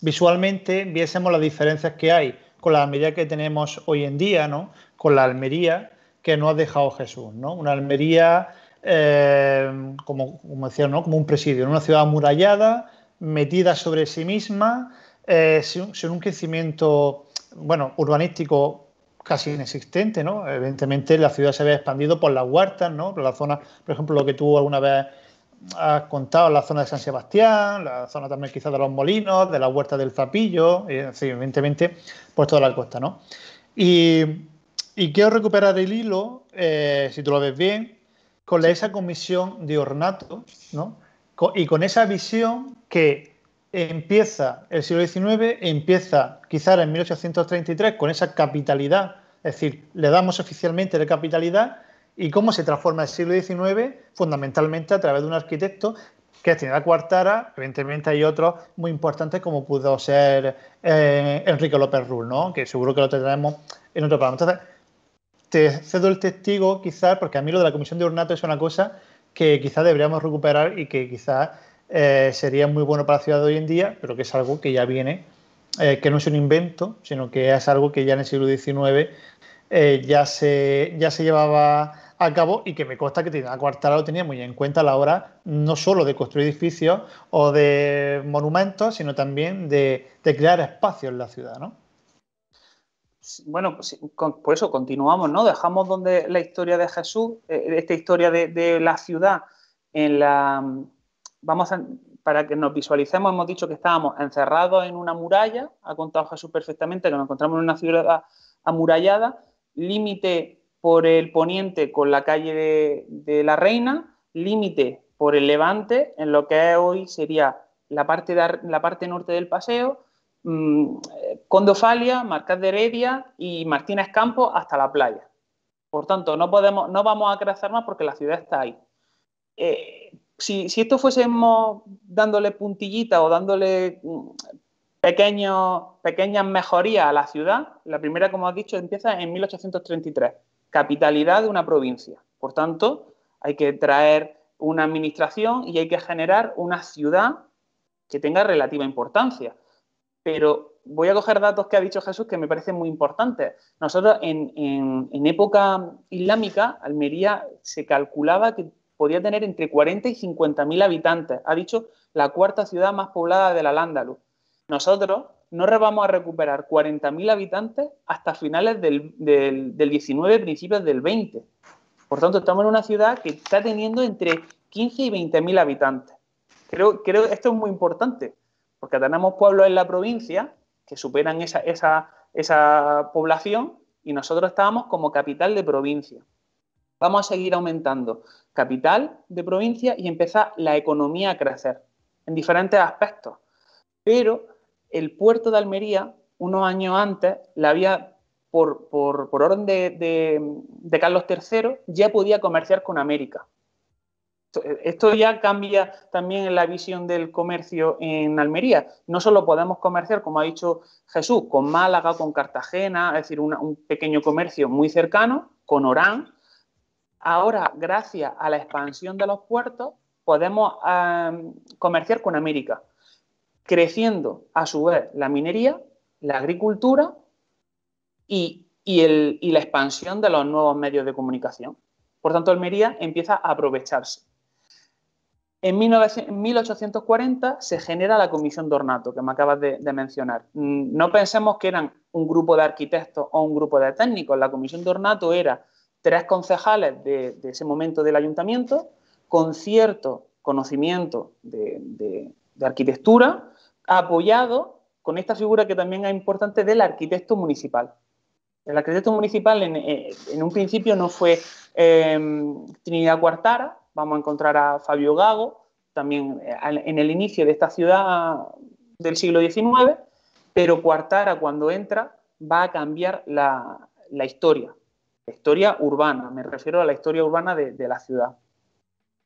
visualmente viésemos las diferencias que hay con la Almería que tenemos hoy en día, ¿no? Con la Almería que no ha dejado Jesús, ¿no? Una Almería, eh, como, como decía, ¿no? Como un presidio, una ciudad amurallada, metida sobre sí misma, eh, sin, un crecimiento, bueno, urbanístico casi inexistente, ¿no? Evidentemente la ciudad se había expandido por las huertas, ¿no? Por la zona, por ejemplo, lo que tú alguna vez has contado, la zona de San Sebastián, la zona también quizás de los molinos, de la huerta del Zapillo, evidentemente, por pues toda la costa, ¿no? Y, quiero recuperar el hilo, eh, si tú lo ves bien, con esa comisión de ornato, ¿no? y con esa visión que empieza el siglo XIX, empieza quizás en 1833 con esa capitalidad, es decir, le damos oficialmente la capitalidad y cómo se transforma el siglo XIX fundamentalmente a través de un arquitecto que es la Cuartara, evidentemente hay otros muy importantes como pudo ser eh, Enrique López Rull, que seguro que lo tendremos en otro programa. Entonces, te cedo el testigo quizás, porque a mí lo de la Comisión de Ornato es una cosa que quizás deberíamos recuperar y que quizás eh, sería muy bueno para la ciudad de hoy en día, pero que es algo que ya viene, eh, que no es un invento, sino que es algo que ya en el siglo XIX eh, ya, se, ya se llevaba a cabo y que me consta que la cuartela lo tenía muy en cuenta a la hora no solo de construir edificios o de monumentos, sino también de, crear espacios en la ciudad, ¿no? Bueno, por eso continuamos, ¿no? Dejamos donde la historia de Jesús, esta historia de, la ciudad en la, vamos para que nos visualicemos, hemos dicho que estábamos encerrados en una muralla, ha contado Jesús perfectamente que nos encontramos en una ciudad amurallada, límite por el poniente con la calle de, la Reina, límite por el levante, en lo que hoy sería la parte, la parte norte del paseo, mm, Condofalia, Marqués de Heredia y Martínez Campo hasta la playa. Por tanto, no, podemos, no vamos a crecer más porque la ciudad está ahí. Eh, si, esto fuésemos dándole puntillita o dándole mm, pequeñas mejorías a la ciudad, la primera, como has dicho, empieza en 1833, capitalidad de una provincia. Por tanto, hay que traer una administración y hay que generar una ciudad que tenga relativa importancia. Pero voy a coger datos que ha dicho Jesús que me parecen muy importantes. Nosotros en, época islámica, Almería se calculaba que podía tener entre 40 y 50 mil habitantes. Ha dicho la cuarta ciudad más poblada de la Lándalus. Nosotros no vamos a recuperar 40.000 habitantes hasta finales del, del, 19, principios del 20. Por tanto, estamos en una ciudad que está teniendo entre 15 y 20 mil habitantes. Creo, creo que esto es muy importante, porque tenemos pueblos en la provincia que superan esa, esa población y nosotros estábamos como capital de provincia. Vamos a seguir aumentando capital de provincia y empezar la economía a crecer en diferentes aspectos. Pero el puerto de Almería, unos años antes, la había, por, orden de, Carlos III, ya podía comerciar con América. Esto ya cambia también la visión del comercio en Almería. No solo podemos comerciar, como ha dicho Jesús, con Málaga, con Cartagena, es decir, un pequeño comercio muy cercano, con Orán, Ahora, gracias a la expansión de los puertos, podemos ah, comerciar con América, creciendo a su vez la minería, la agricultura y, la expansión de los nuevos medios de comunicación. Por tanto, Almería empieza a aprovecharse. En 1840 se genera la Comisión de Ornato, que me acabas de, de, mencionar. Mm, no pensemos que eran un grupo de arquitectos o un grupo de técnicos. La Comisión de Ornato era tres concejales de, ese momento del ayuntamiento, con cierto conocimiento de, arquitectura, apoyado con esta figura que también es importante del arquitecto municipal. El arquitecto municipal en, eh, un principio no fue em, Trinidad Cuartara, vamos a encontrar a Fabio Gago, también eh, en el inicio de esta ciudad del siglo XIX, pero Cuartara cuando entra va a cambiar la historia historia urbana, me refiero a la historia urbana de, la ciudad.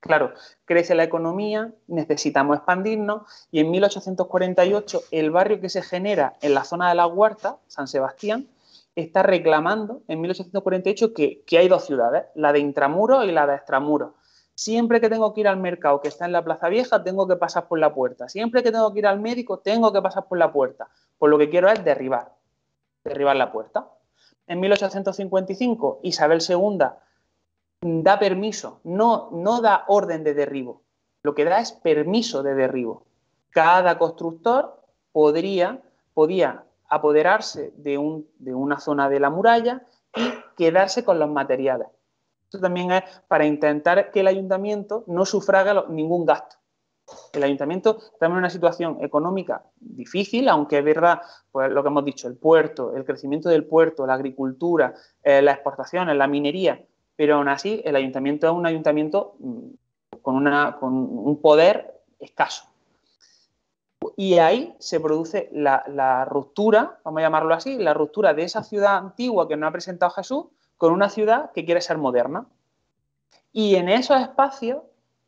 Claro, crece la economía, necesitamos expandirnos y en 1848 el barrio que se genera en la zona de la Huerta, San Sebastián, está reclamando en 1848 que, hay dos ciudades, la de intramuros y la de extramuros. Siempre que tengo que ir al mercado que está en la Plaza Vieja, tengo que pasar por la puerta. Siempre que tengo que ir al médico, tengo que pasar por la puerta. Por lo que quiero es derribar, derribar la puerta en 1855 Isabel II da permiso, no, no da orden de derribo, lo que da es permiso de derribo. Cada constructor podría, podía apoderarse de, un, de una zona de la muralla y quedarse con los materiales. Esto también es para intentar que el ayuntamiento no sufraga ningún gasto el ayuntamiento está en una situación económica difícil, aunque es verdad, pues lo que hemos dicho, el puerto, el crecimiento del puerto, la agricultura, la eh, las exportaciones, la minería, pero aún así el ayuntamiento es un ayuntamiento mm, con, con un poder escaso. Y ahí se produce la, la ruptura, vamos a llamarlo así, la ruptura de esa ciudad antigua que nos ha presentado Jesús con una ciudad que quiere ser moderna. Y en esos espacios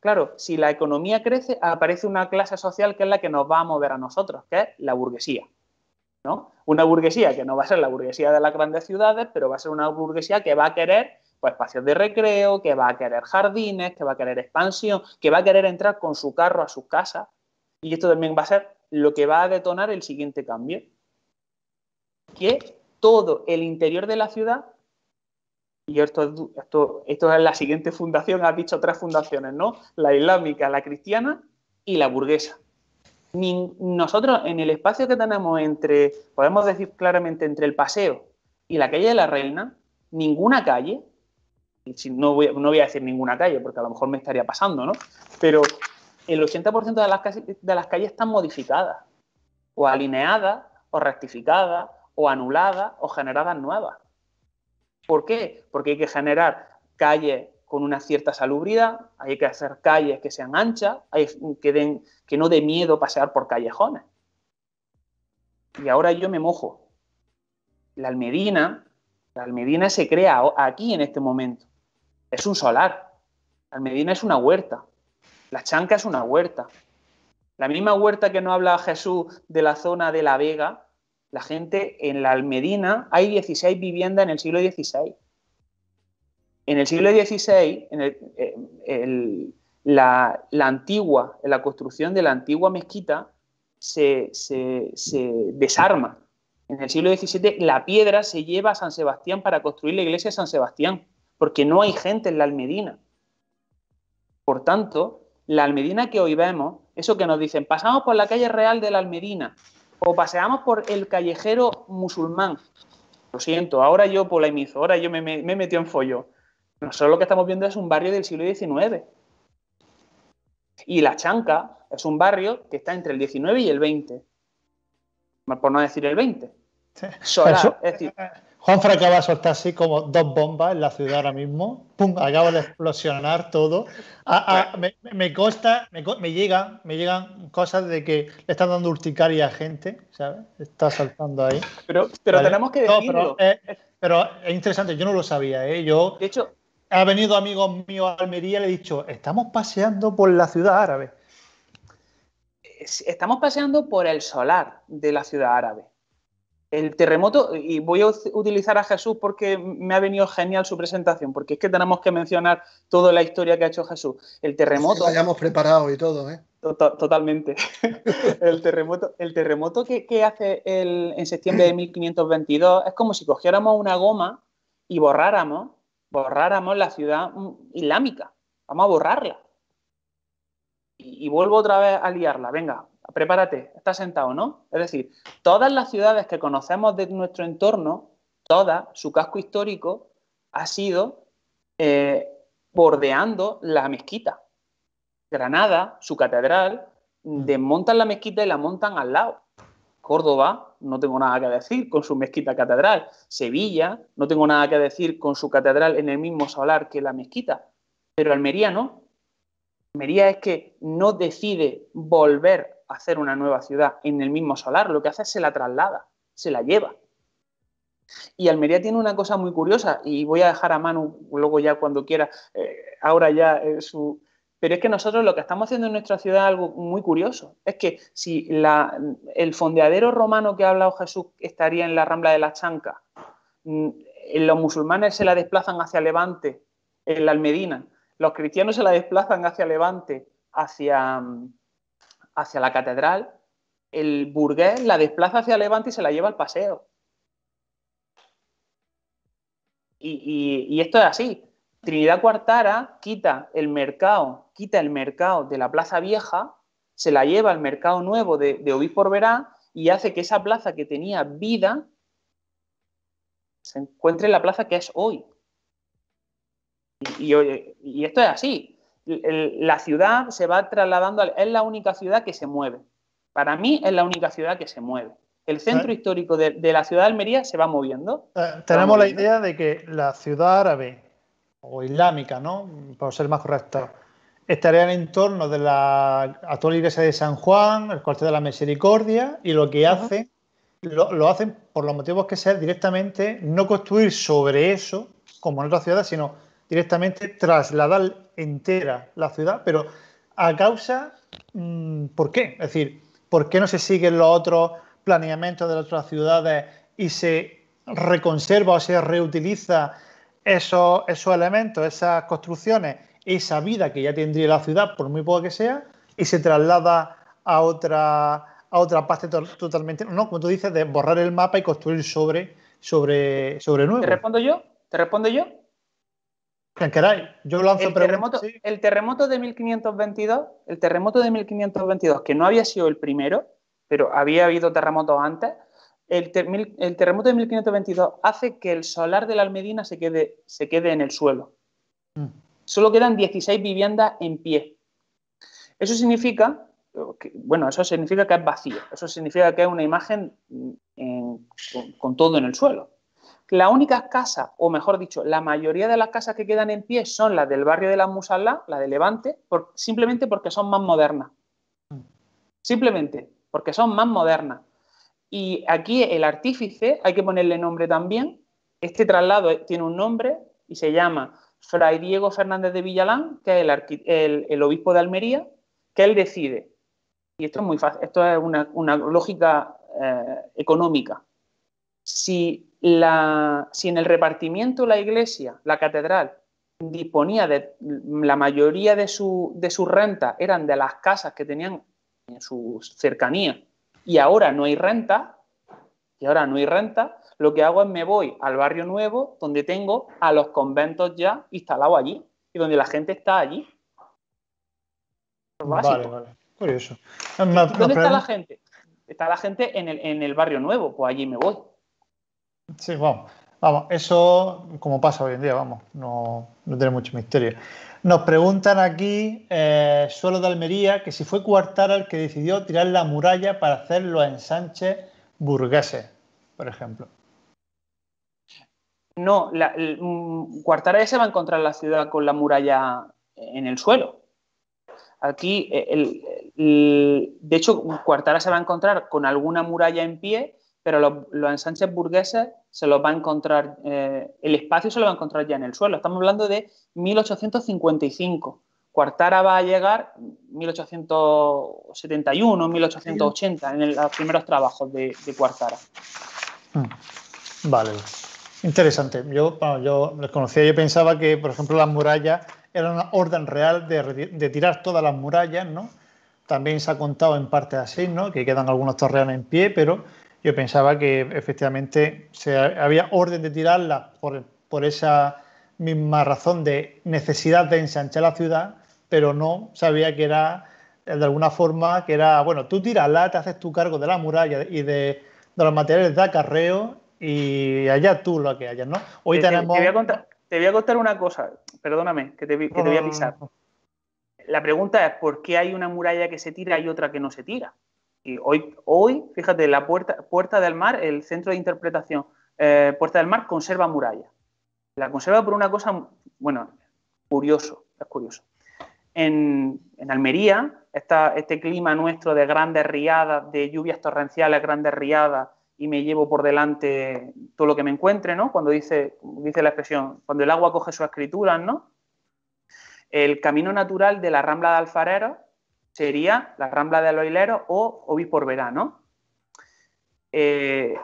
Claro, si la economía crece, aparece una clase social que es la que nos va a mover a nosotros, que es la burguesía. ¿no? Una burguesía que no va a ser la burguesía de las grandes ciudades, pero va a ser una burguesía que va a querer pues, espacios de recreo, que va a querer jardines, que va a querer expansión, que va a querer entrar con su carro a su casa. Y esto también va a ser lo que va a detonar el siguiente cambio, que todo el interior de la ciudad y esto, esto, es la siguiente fundación, has dicho tres fundaciones, ¿no? La islámica, la cristiana y la burguesa. nosotros, en el espacio que tenemos entre, podemos decir claramente, entre el paseo y la calle de la Reina, ninguna calle, y no, voy, no voy a decir ninguna calle porque a lo mejor me estaría pasando, ¿no? Pero el 80% de las, de las calles están modificadas, o alineadas, o rectificadas, o anuladas, o generadas nuevas. ¿Por qué? Porque hay que generar calles con una cierta salubridad, hay que hacer calles que sean anchas, hay que, den, que no dé miedo pasear por callejones. Y ahora yo me mojo. La Almedina, la Almedina se crea aquí en este momento. Es un solar. La Almedina es una huerta. La Chanca es una huerta. La misma huerta que no habla Jesús de la zona de La Vega, la gente en la Almedina hay 16 viviendas en el siglo XVI. En el siglo XVI, eh, la, antigua, en la construcción de la antigua mezquita se, se desarma. En el siglo XVII la piedra se lleva a San Sebastián para construir la iglesia de San Sebastián, porque no hay gente en la Almedina. Por tanto, la Almedina que hoy vemos, eso que nos dicen, pasamos por la calle real de la Almedina, o paseamos por el callejero musulmán. Lo siento, ahora yo polemizo, ahora yo me, me, metió en follo. Nosotros lo que estamos viendo es un barrio del siglo XIX. Y La Chanca es un barrio que está entre el XIX y el XX. Por no decir el XX. Solar, es decir, Juan acaba de soltar así como dos bombas en la ciudad ahora mismo. ¡Pum! Acaba de explosionar todo. Ah, ah, pues- me, me, llegan, me llegan cosas de que le están dando urticaria a gente, ¿sabes? Está saltando ahí. Pero, tenemos que decirlo. pero, es interesante, yo no lo sabía, ¿eh? Yo, de hecho, ha venido amigos mío a Almería y le he dicho, estamos paseando por la ciudad árabe. Estamos paseando por el solar de la ciudad árabe. El terremoto, y voy a utilizar a Jesús porque me ha venido genial su presentación, porque es que tenemos que mencionar toda la historia que ha hecho Jesús. El terremoto. Es lo hayamos preparado y todo, ¿eh? Tota-, totalmente. el terremoto, el terremoto que, hace en septiembre de 1522 es como si cogiéramos una goma y borráramos, borráramos la ciudad mm, islámica. Vamos a borrarla. y vuelvo otra vez a liarla. Venga, prepárate, está sentado, ¿no? Es decir, todas las ciudades que conocemos de nuestro entorno, toda su casco histórico ha sido eh, bordeando la mezquita. Granada, su catedral, mm. desmontan la mezquita y la montan al lado. Córdoba, no tengo nada que decir con su mezquita catedral. Sevilla, no tengo nada que decir con su catedral en el mismo solar que la mezquita. Pero Almería no. Almería es que no decide volver hacer una nueva ciudad en el mismo solar, lo que hace es se la traslada, se la lleva. Y Almería tiene una cosa muy curiosa, y voy a dejar a Manu luego ya cuando quiera, eh, ahora ya eh, su... Pero es que nosotros lo que estamos haciendo en nuestra ciudad es algo muy curioso. Es que si la, el fondeadero romano que ha hablado Jesús estaría en la Rambla de la Chanca, mm, los musulmanes se la desplazan hacia Levante, en la Almedina, los cristianos se la desplazan hacia Levante, hacia, mm, hacia la catedral, el burgués la desplaza hacia Levante y se la lleva al paseo. Y, esto es así. Trinidad Cuartara quita el mercado, quita el mercado de la Plaza Vieja, se la lleva al mercado nuevo de, de Obispo Verá y hace que esa plaza que tenía vida se encuentre en la plaza que es hoy. y, y, esto es así la ciudad se va trasladando, es la única ciudad que se mueve. Para mí es la única ciudad que se mueve. El centro ah. histórico de, la ciudad de Almería se va moviendo. Eh, tenemos la idea de que la ciudad árabe o islámica, ¿no? Por ser más correcto, estaría en el entorno de la actual iglesia de San Juan, el cuartel de la Misericordia, y lo que hace lo, hacen por los motivos que sea, directamente no construir sobre eso, como en otras ciudades, sino directamente trasladar entera la ciudad, pero a causa, mm, ¿por qué? Es decir, ¿por qué no se siguen los otros planeamientos de las otras ciudades y se reconserva o se reutiliza esos, elementos, esas construcciones, esa vida que ya tendría la ciudad, por muy poca que sea, y se traslada a otra, a otra parte totalmente, no, como tú dices, de borrar el mapa y construir sobre, sobre, sobre nuevo. ¿Te respondo yo? ¿Te respondo yo? el terremoto, de 1522, el terremoto de 1522, que no había sido el primero, pero había habido terremotos antes, el, terremoto de 1522 hace que el solar de la Almedina se quede, se quede en el suelo. Mm. Solo quedan 16 viviendas en pie. Eso significa, que, bueno, eso significa que es vacío, eso significa que es una imagen mm, con, todo en el suelo. La única casa, o mejor dicho, la mayoría de las casas que quedan en pie son las del barrio de la Musalá, la de Levante, simplemente porque son más modernas. Simplemente porque son más modernas. Y aquí el artífice, hay que ponerle nombre también. Este traslado tiene un nombre y se llama Fray Diego Fernández de Villalán, que es el, obispo de Almería, que él decide. Y esto es muy fácil, esto es una, lógica eh, económica. Si la, si en el repartimiento la iglesia, la catedral, disponía de la mayoría de, su, de sus rentas eran de las casas que tenían en su cercanía y ahora no hay renta, y ahora no hay renta, lo que hago es me voy al barrio nuevo donde tengo a los conventos ya instalados allí y donde la gente está allí. ¿Dónde está la gente? Está la gente en el, en el barrio nuevo, pues allí me voy. Sí, vamos. Vamos, eso como pasa hoy en día, vamos, no, tiene mucho misterio. Nos preguntan aquí, eh, suelo de Almería, que si fue Cuartara el que decidió tirar la muralla para hacer los ensanches burgueses, por ejemplo. No, la, mm, Cuartara se va a encontrar la ciudad con la muralla en el suelo. Aquí, eh, de hecho, Cuartara se va a encontrar con alguna muralla en pie pero los, los ensanches burgueses se los va a encontrar, eh, el espacio se lo va a encontrar ya en el suelo. Estamos hablando de 1855. Cuartara va a llegar 1871, 1880, en los primeros trabajos de, Cuartara. Mm. Vale, interesante. Yo, yo les conocía, yo pensaba que, por ejemplo, las murallas eran una orden real de, tirar todas las murallas, También se ha contado en parte así, ¿no? Que quedan algunos torreones en pie, pero yo pensaba que efectivamente se había orden de tirarla por, esa misma razón de necesidad de ensanchar la ciudad, pero no sabía que era eh, de alguna forma que era, bueno, tú tirasla, te haces tu cargo de la muralla y de, los materiales de acarreo y allá tú lo que hayas, ¿no? Hoy te, tenemos... Te voy, a contar, una cosa, perdóname, que que te voy a pisar. La pregunta es, ¿por qué hay una muralla que se tira y otra que no se tira? Y hoy, hoy fíjate, la puerta, puerta del Mar, el centro de interpretación eh, Puerta del Mar conserva muralla. La conserva por una cosa, bueno, curioso, es curioso. En, Almería, este clima nuestro de grandes riadas, de lluvias torrenciales, grandes riadas, y me llevo por delante todo lo que me encuentre, ¿no? Cuando dice, dice la expresión, cuando el agua coge sus escrituras, ¿no? El camino natural de la Rambla de Alfarero sería la Rambla de Aloilero o Obispo Verano. Eh,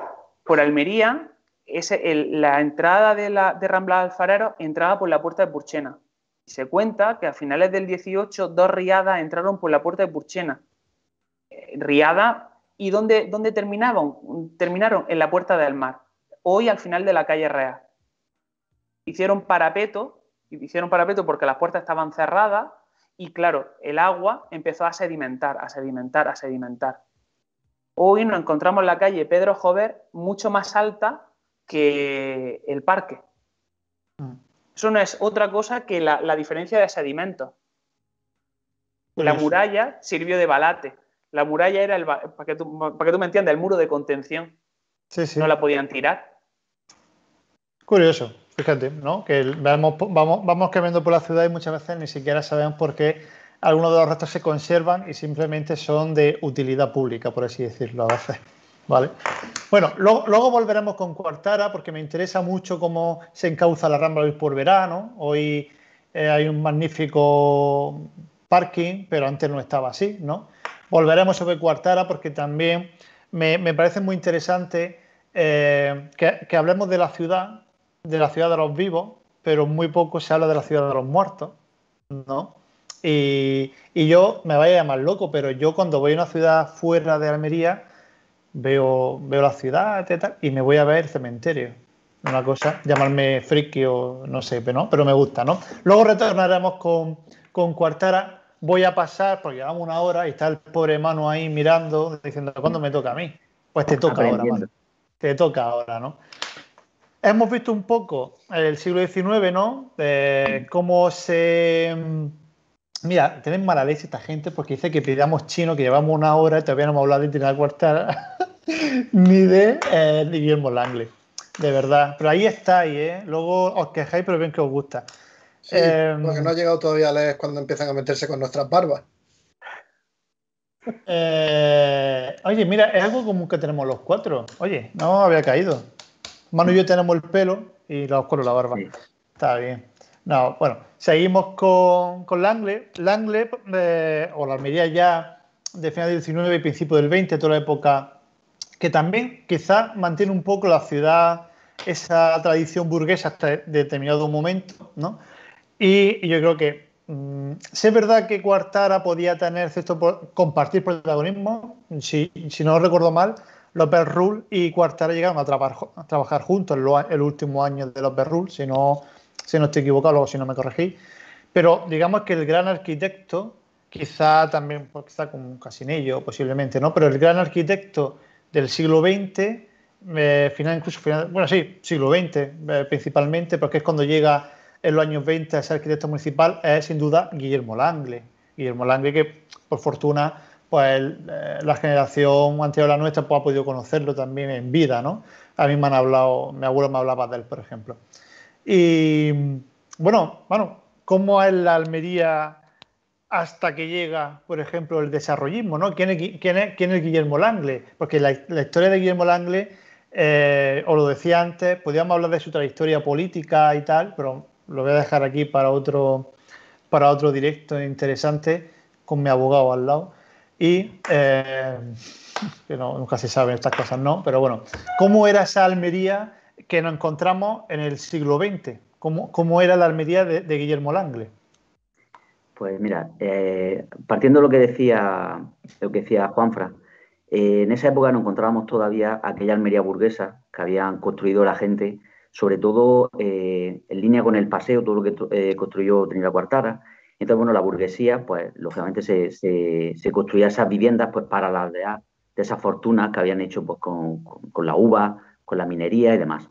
por Almería, es la entrada de, la, de Rambla de Alfarero entraba por la puerta de Purchena. se cuenta que a finales del 18 dos riadas entraron por la puerta de Purchena. Eh, riada, ¿y dónde, dónde Terminaron en la puerta del mar, hoy al final de la calle Real. Hicieron parapeto, hicieron parapeto porque las puertas estaban cerradas y claro, el agua empezó a sedimentar, a sedimentar, a sedimentar. Hoy nos encontramos la calle Pedro Jover mucho más alta que el parque. Mm. Eso no es otra cosa que la, diferencia de sedimento. Pues la muralla sirvió de balate. La muralla era, el, para, que tú, para que tú me entiendas, el muro de contención. Sí, No la podían tirar. Curioso. Fíjate, ¿no? Que vamos, vamos, caminando por la ciudad y muchas veces ni siquiera sabemos por qué algunos de los restos se conservan y simplemente son de utilidad pública, por así decirlo, a veces. ¿Vale? Bueno, luego volveremos con Cuartara porque me interesa mucho cómo se encauza la Rambla hoy por verano. Hoy eh, hay un magnífico parking, pero antes no estaba así, ¿no? Volveremos sobre Cuartara porque también me, parece muy interesante eh, que, hablemos de la ciudad de la ciudad de los vivos, pero muy poco se habla de la ciudad de los muertos, ¿no? Y, yo me vaya a llamar loco, pero yo cuando voy a una ciudad fuera de Almería, veo, veo la ciudad y me voy a ver el cementerio. Una cosa, llamarme friki o no sé, pero, ¿no? pero me gusta, ¿no? Luego retornaremos con, Cuartara. Voy a pasar, porque llevamos una hora y está el pobre mano ahí mirando, diciendo, ¿cuándo me toca a mí? Pues te toca ahora, Te toca ahora, ¿no? Hemos visto un poco el siglo XIX, ¿no? Eh, cómo se. Mm, mira, tenéis mala leche esta gente porque dice que pidamos chino, que llevamos una hora y todavía no hemos hablado de Tina ni de eh, Guillermo Langley. De verdad. Pero ahí estáis, ¿eh? Luego os quejáis, pero bien que os gusta. lo que em, no ha llegado todavía es cuando empiezan a meterse con nuestras barbas. Eh, oye, mira, es algo común que tenemos los cuatro. Oye, no había caído. Manu y yo tenemos el pelo y los con la barba. Está bien. No, bueno, seguimos con, con Langle. Langle, eh, o la Almería ya de finales del 19 y principio del 20, toda la época, que también quizás mantiene un poco la ciudad, esa tradición burguesa hasta determinado momento, ¿no? Y, yo creo que mm, es verdad que Cuartara podía tener cierto compartir protagonismo, si, si no recuerdo mal, López Berrul y Cuartara llegaron a, trabajar juntos el, el, último año de los Berrul, si no, no estoy equivocado, o si no me corregí. Pero digamos que el gran arquitecto, quizá también, pues, quizá con Casinello posiblemente, ¿no? Pero el gran arquitecto del siglo XX, eh, final, incluso bueno, sí, siglo XX eh, principalmente, porque es cuando llega en los años 20 a arquitecto municipal, es sin duda Guillermo Langle. Guillermo Langle que, por fortuna, pues eh, la generación anterior a la nuestra pues, ha podido conocerlo también en vida, ¿no? A mí me han hablado, mi abuelo me hablaba de él, por ejemplo. Y bueno, bueno, ¿cómo es la Almería hasta que llega, por ejemplo, el desarrollismo, ¿no? ¿Quién es, Guillermo Langle? Porque la, historia de Guillermo Langle, eh, os lo decía antes, podíamos hablar de su trayectoria política y tal, pero lo voy a dejar aquí para otro, para otro directo interesante con mi abogado al lado. Y eh, que no, nunca se saben estas cosas, ¿no? Pero bueno, ¿cómo era esa Almería que nos encontramos en el siglo XX? ¿Cómo, era la Almería de, Guillermo Langle? Pues mira, eh, partiendo de lo que decía, lo que decía Juanfra, eh, en esa época nos encontrábamos todavía aquella Almería burguesa que habían construido la gente, sobre todo en línea con el paseo, todo lo que construyó Trinidad Cuartara, entonces, bueno, la burguesía, pues lógicamente se, se, construía esas viviendas pues para la aldea de esas fortunas que habían hecho pues, con, la uva, con la minería y demás.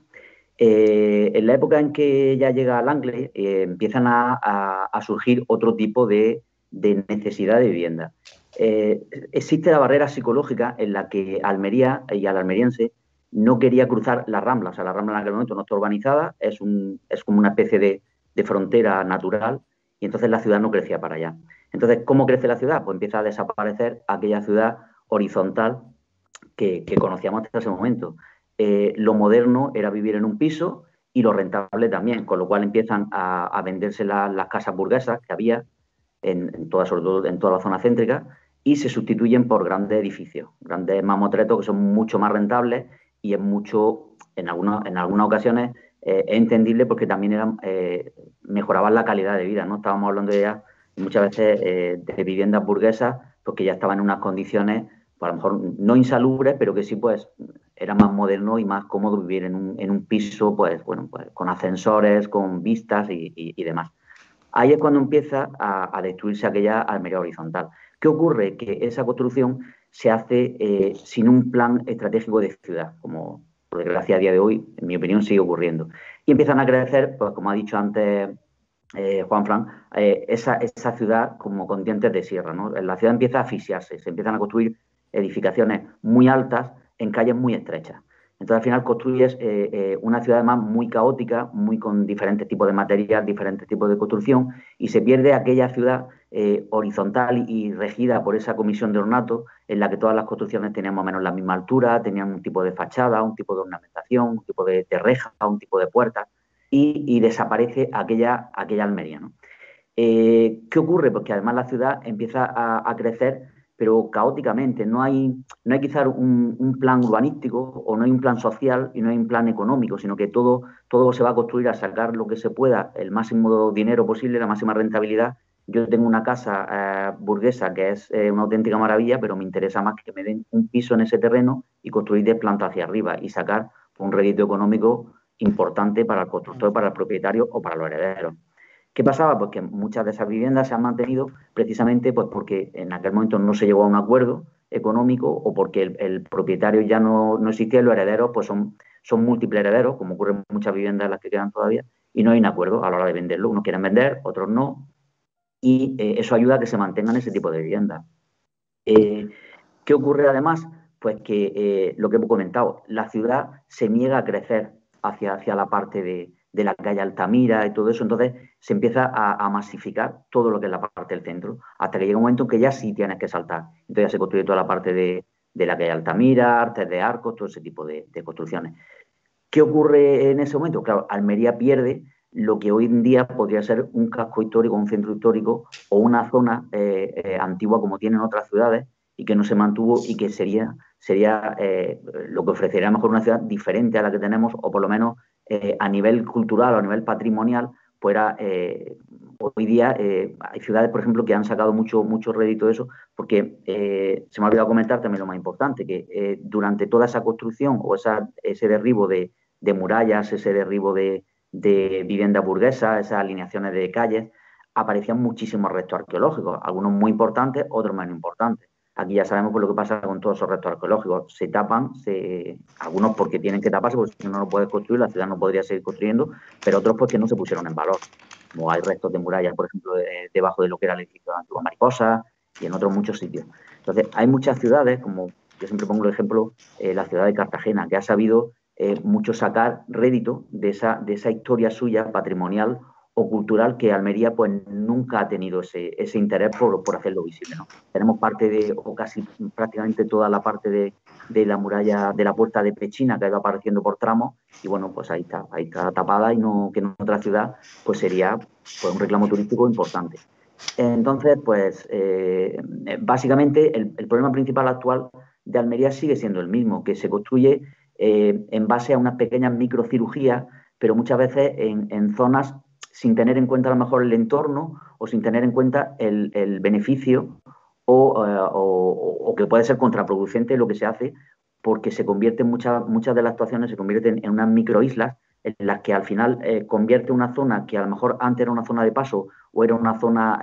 Eh, en la época en que ya llega el Angle, eh, empiezan a, surgir otro tipo de, necesidad de vivienda. Eh, existe la barrera psicológica en la que Almería y al almeriense no quería cruzar la Rambla. O sea, la rambla en aquel momento no está urbanizada, es, como una especie de frontera natural y entonces la ciudad no crecía para allá. Entonces, ¿cómo crece la ciudad? Pues empieza a desaparecer aquella ciudad horizontal que, conocíamos hasta ese momento. Eh, lo moderno era vivir en un piso y lo rentable también, con lo cual empiezan a, venderse las casas burguesas que había, en, toda, sobre todo en toda la zona céntrica, y se sustituyen por grandes edificios, grandes mamotretos que son mucho más rentables y es mucho, en, en algunas ocasiones, es eh, entendible porque también eran eh, mejoraban la calidad de vida, ¿no? Estábamos hablando ya muchas veces eh, de viviendas burguesas, porque pues ya estaban en unas condiciones, pues, a lo mejor no insalubres, pero que sí, pues, era más moderno y más cómodo vivir en un, en un piso, pues, bueno, pues, con ascensores, con vistas y, demás. Ahí es cuando empieza a, destruirse aquella Almería horizontal. ¿Qué ocurre? Que esa construcción se hace eh, sin un plan estratégico de ciudad, como por desgracia a día de hoy, en mi opinión, sigue ocurriendo y empiezan a crecer, pues como ha dicho antes eh, Juan Fran, eh, esa, esa, ciudad como con dientes de sierra. ¿no? La ciudad empieza a asfixiarse, se empiezan a construir edificaciones muy altas en calles muy estrechas. Entonces al final construyes eh, una ciudad además muy caótica, muy con diferentes tipos de materias, diferentes tipos de construcción, y se pierde aquella ciudad eh, horizontal y regida por esa comisión de ornato, en la que todas las construcciones tenían más o menos la misma altura, tenían un tipo de fachada, un tipo de ornamentación, un tipo de, reja, un tipo de puerta, y, desaparece aquella, aquella Almería. Eh, ¿Qué ocurre? Pues que además la ciudad empieza a, crecer, pero caóticamente. No hay, no hay quizás un, plan urbanístico o no hay un plan social y no hay un plan económico, sino que todo, todo se va a construir a sacar lo que se pueda, el máximo dinero posible, la máxima rentabilidad yo tengo una casa eh, burguesa que es eh, una auténtica maravilla, pero me interesa más que me den un piso en ese terreno y construir de planta hacia arriba y sacar un rédito económico importante para el constructor, para el propietario o para los herederos. ¿Qué pasaba? Pues que muchas de esas viviendas se han mantenido precisamente pues, porque en aquel momento no se llegó a un acuerdo económico o porque el, propietario ya no, existía los herederos pues son, son múltiples herederos, como ocurre en muchas viviendas las que quedan todavía, y no hay un acuerdo a la hora de venderlo. Unos quieren vender, otros no, y eh, eso ayuda a que se mantengan ese tipo de viviendas. Eh, ¿Qué ocurre además? Pues que eh, lo que hemos comentado, la ciudad se niega a crecer hacia, hacia la parte de, la calle Altamira y todo eso, entonces se empieza a, masificar todo lo que es la parte del centro, hasta que llega un momento en que ya sí tienes que saltar. Entonces ya se construye toda la parte de, la calle Altamira, artes de arcos, todo ese tipo de, de construcciones. ¿Qué ocurre en ese momento? Claro, Almería pierde lo que hoy en día podría ser un casco histórico, un centro histórico o una zona eh, eh, antigua como tienen otras ciudades y que no se mantuvo y que sería, sería eh, lo que ofrecería mejor una ciudad diferente a la que tenemos o por lo menos a nivel cultural o a nivel patrimonial, fuera hoy día hay ciudades, por ejemplo, que han sacado mucho, mucho rédito de eso porque se me ha olvidado comentar también lo más importante, que durante toda esa construcción o ese derribo de murallas, ese derribo de, de vivienda burguesa, esas alineaciones de calles, aparecían muchísimos restos arqueológicos, algunos muy importantes, otros menos importantes. Aquí ya sabemos por pues, lo que pasa con todos esos restos arqueológicos. Se tapan, se... algunos porque tienen que taparse, porque si no lo puedes construir, la ciudad no podría seguir construyendo, pero otros porque no se pusieron en valor. Como hay restos de murallas, por ejemplo, debajo de lo que era el edificio de antigua mariposa y en otros muchos sitios. Entonces, hay muchas ciudades, como yo siempre pongo el ejemplo, eh, la ciudad de Cartagena, que ha sabido eh, mucho sacar rédito de esa, de esa historia suya patrimonial o cultural que Almería pues nunca ha tenido ese, ese interés por, por hacerlo visible. Tenemos parte de, o casi prácticamente toda la parte de, la muralla, de la puerta de Pechina que ha ido apareciendo por tramos, y bueno, pues ahí está, ahí está tapada y no que en otra ciudad pues sería pues, un reclamo turístico importante. Entonces, pues eh, básicamente el problema principal actual de Almería sigue siendo el mismo, que se construye eh, en base a una pequeña microcirugía, pero muchas veces en, zonas sin tener en cuenta a lo mejor el entorno o sin tener en cuenta el, beneficio eh, o, que puede ser contraproducente lo que se hace porque se convierten muchas, muchas de las actuaciones se convierten en unas microislas en las que al final eh, convierte una zona que a lo mejor antes era una zona de paso o era una zona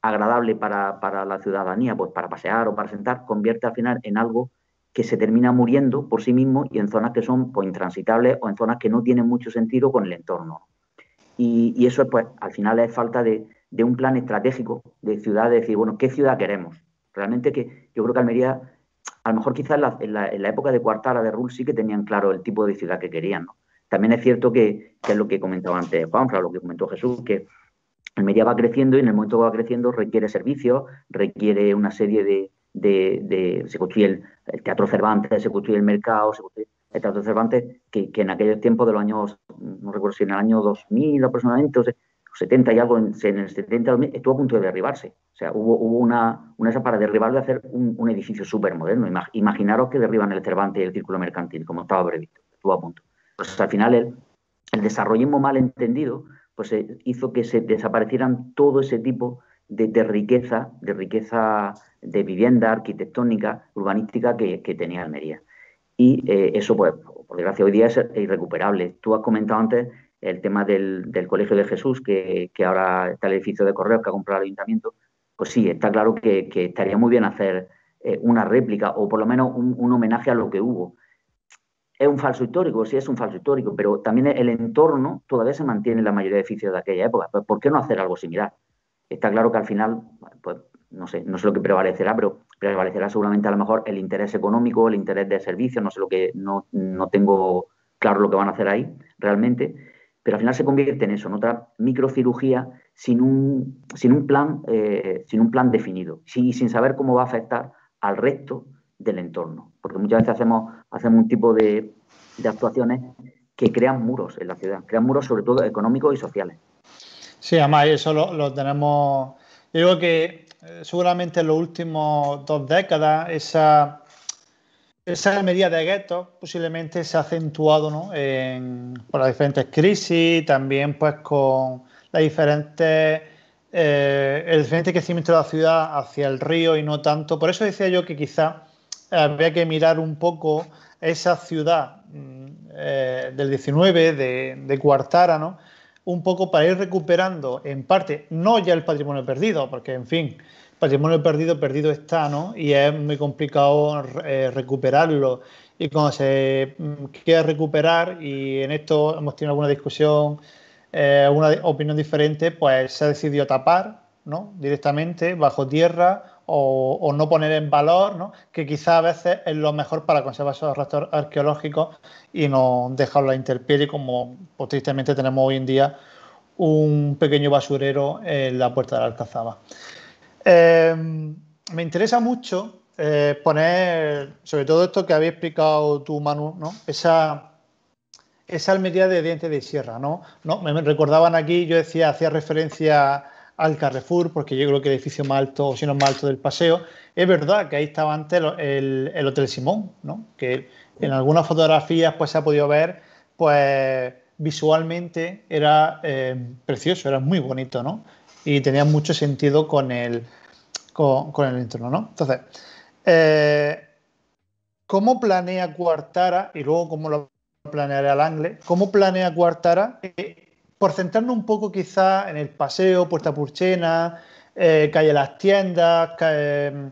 agradable para, para la ciudadanía, pues para pasear o para sentar, convierte al final en algo que se termina muriendo por sí mismo y en zonas que son pues, intransitables o en zonas que no tienen mucho sentido con el entorno. Y, eso, pues, al final es falta de, un plan estratégico de ciudad, de decir, bueno, ¿qué ciudad queremos? Realmente que yo creo que Almería, a lo mejor quizás en la, época de Cuartara, de Rull, sí que tenían claro el tipo de ciudad que querían. También es cierto que, que, es lo que comentaba antes Juanfra, lo que comentó Jesús, que Almería va creciendo y en el momento que va creciendo requiere servicios, requiere una serie de, de, de se construye el, Teatro Cervantes, se construye el Mercado, se el Teatro Cervantes, que, en aquellos tiempos de los años, no recuerdo si en el año 2000 aproximadamente, o sea, 70 y algo, en, el 70 estuvo a punto de derribarse. O sea, hubo, hubo una, una esa para derribarlo y hacer un, edificio súper moderno. Imaginaros que derriban el Cervantes y el Círculo Mercantil, como estaba previsto, estuvo a punto. Pues al final el, el desarrollismo mal entendido pues eh, hizo que se desaparecieran todo ese tipo de, de riqueza, de riqueza de vivienda arquitectónica, urbanística que, tenía Almería. Y eh, eso, pues, por desgracia, hoy día es irrecuperable. Tú has comentado antes el tema del, Colegio de Jesús, que, ahora está el edificio de correos que ha comprado el ayuntamiento. Pues sí, está claro que, estaría muy bien hacer eh, una réplica o por lo menos un, homenaje a lo que hubo es un falso histórico, sí es un falso histórico, pero también el entorno todavía se mantiene en la mayoría de edificios de aquella época. Pues, ¿Por qué no hacer algo similar? Está claro que al final pues, no sé, no sé lo que prevalecerá, pero prevalecerá seguramente a lo mejor el interés económico, el interés de servicio, no sé lo que, no, tengo claro lo que van a hacer ahí realmente, pero al final se convierte en eso, en otra microcirugía sin un, sin un, plan, eh, sin un plan definido y sin saber cómo va a afectar al resto del entorno, porque muchas veces hacemos, hacemos un tipo de, actuaciones que crean muros en la ciudad, crean muros sobre todo económicos y sociales. Sí, además eso lo tenemos yo creo que eh, seguramente en los últimos dos décadas esa, esa medida de gueto posiblemente se ha acentuado por las diferentes crisis, también pues con la diferente eh, el diferente crecimiento de la ciudad hacia el río y no tanto. Por eso decía yo que quizá eh, había que mirar un poco esa ciudad mm, del 19, de, de Cuartara, ¿no? un poco para ir recuperando en parte, no ya el patrimonio perdido, porque en fin, patrimonio perdido, perdido está, ¿no? Y es muy complicado eh, recuperarlo. Y cuando se mm, quiere recuperar, y en esto hemos tenido alguna discusión, eh, alguna opinión diferente, pues se ha decidido tapar, ¿no? Directamente, bajo tierra o, no poner en valor, ¿no? que quizá a veces es lo mejor para conservar esos restos arqueológicos y no dejarlos a intemperie, como pues, tristemente tenemos hoy en día un pequeño basurero en la puerta de la Alcazaba. Em, me interesa mucho eh, poner, sobre todo esto que había explicado tú, Manu, esa, esa almería de dientes de sierra. ¿no? me recordaban aquí, yo decía, hacía referencia al Carrefour, porque yo creo que el edificio más alto, o si no más alto del paseo, es verdad que ahí estaba antes el, Hotel Simón, ¿no? que en algunas fotografías pues, se ha podido ver, pues visualmente era eh, precioso, era muy bonito, ¿no? Y tenía mucho sentido con el, con, el entorno, ¿no? Entonces, eh, ¿cómo planea Cuartara, y luego cómo lo planeará el Angle, cómo planea Cuartara eh, por centrarnos un poco quizá en el paseo, Puerta Purchena, eh, calle Las Tiendas, eh,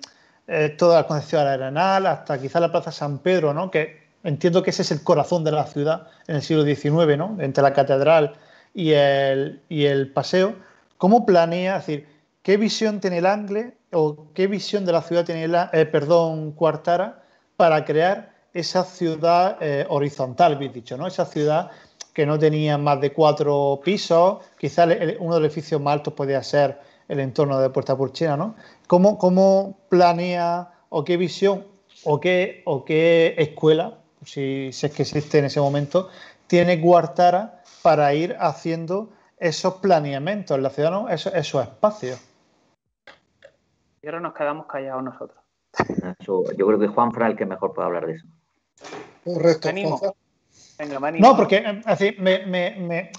toda la Concepción de Arenal, hasta quizá la Plaza San Pedro, ¿no? que entiendo que ese es el corazón de la ciudad en el siglo XIX, ¿no? entre la catedral y el, paseo. ¿Cómo planea, decir, qué visión tiene el Angle o qué visión de la ciudad tiene, el, eh, perdón, Cuartara para crear esa ciudad horizontal, bien dicho, ¿no? Esa ciudad que no tenían más de cuatro pisos. Quizás uno de los edificios más altos podía ser el entorno de Puerta Pulchera. ¿no? ¿Cómo, planea o qué visión o qué, o qué escuela, si, es que existe en ese momento, tiene Guartara para ir haciendo esos planeamientos en la ciudad, esos, espacios? Y ahora nos quedamos callados nosotros. Yo, creo que Juan Fra el que mejor puede hablar de eso. No, porque eh, así me, eh,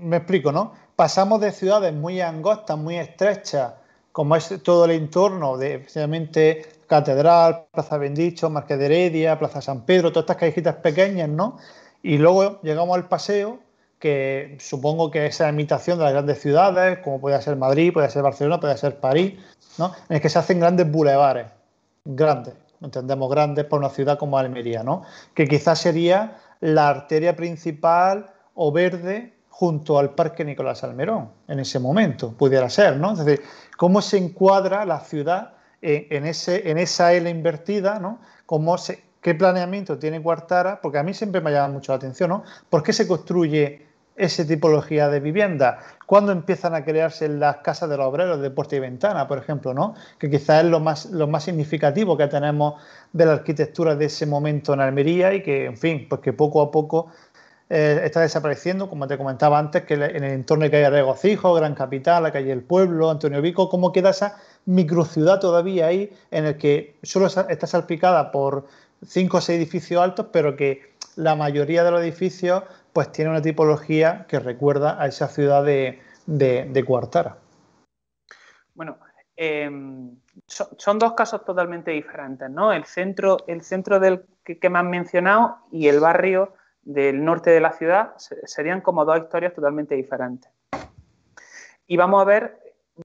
me, explico, ¿no? Pasamos de ciudades muy angostas, muy estrechas, como es todo el entorno de especialmente Catedral, Plaza Bendicho, Marqués de Heredia, Plaza San Pedro, todas estas callejitas pequeñas, ¿no? Y luego llegamos al paseo, que supongo que es la imitación de las grandes ciudades, como puede ser Madrid, puede ser Barcelona, puede ser París, ¿no? En el que se hacen grandes bulevares, grandes, entendemos grandes por una ciudad como Almería, ¿no? Que quizás sería la arteria principal o verde junto al Parque Nicolás Almerón, en ese momento, pudiera ser, ¿no? Es decir, cómo se encuadra la ciudad en, ese, en esa L invertida, ¿no? ¿Cómo ¿Qué planeamiento tiene Cuartara? Porque a mí siempre me ha llamado mucho la atención, ¿no? ¿Por qué se construye ...ese tipología de vivienda? Cuando empiezan a crearse las casas de los obreros de puerta y ventana, por ejemplo? ¿no? Que quizás es lo más, lo más significativo que tenemos de la arquitectura de ese momento en Almería y que, en fin, pues que poco a poco eh, está desapareciendo, como te comentaba antes, que en el entorno de calle Regocijo, Gran Capital, la calle del Pueblo, Antonio Vico, ¿cómo queda esa microciudad todavía ahí en el que solo está salpicada por cinco o seis edificios altos, pero que la mayoría de los edificios pues tiene una tipología que recuerda a esa ciudad de, de, Cuartara. Bueno, em, son dos casos totalmente diferentes, ¿no? El centro, el centro del que, me han mencionado y el barrio del norte de la ciudad serían como dos historias totalmente diferentes. Y vamos a ver,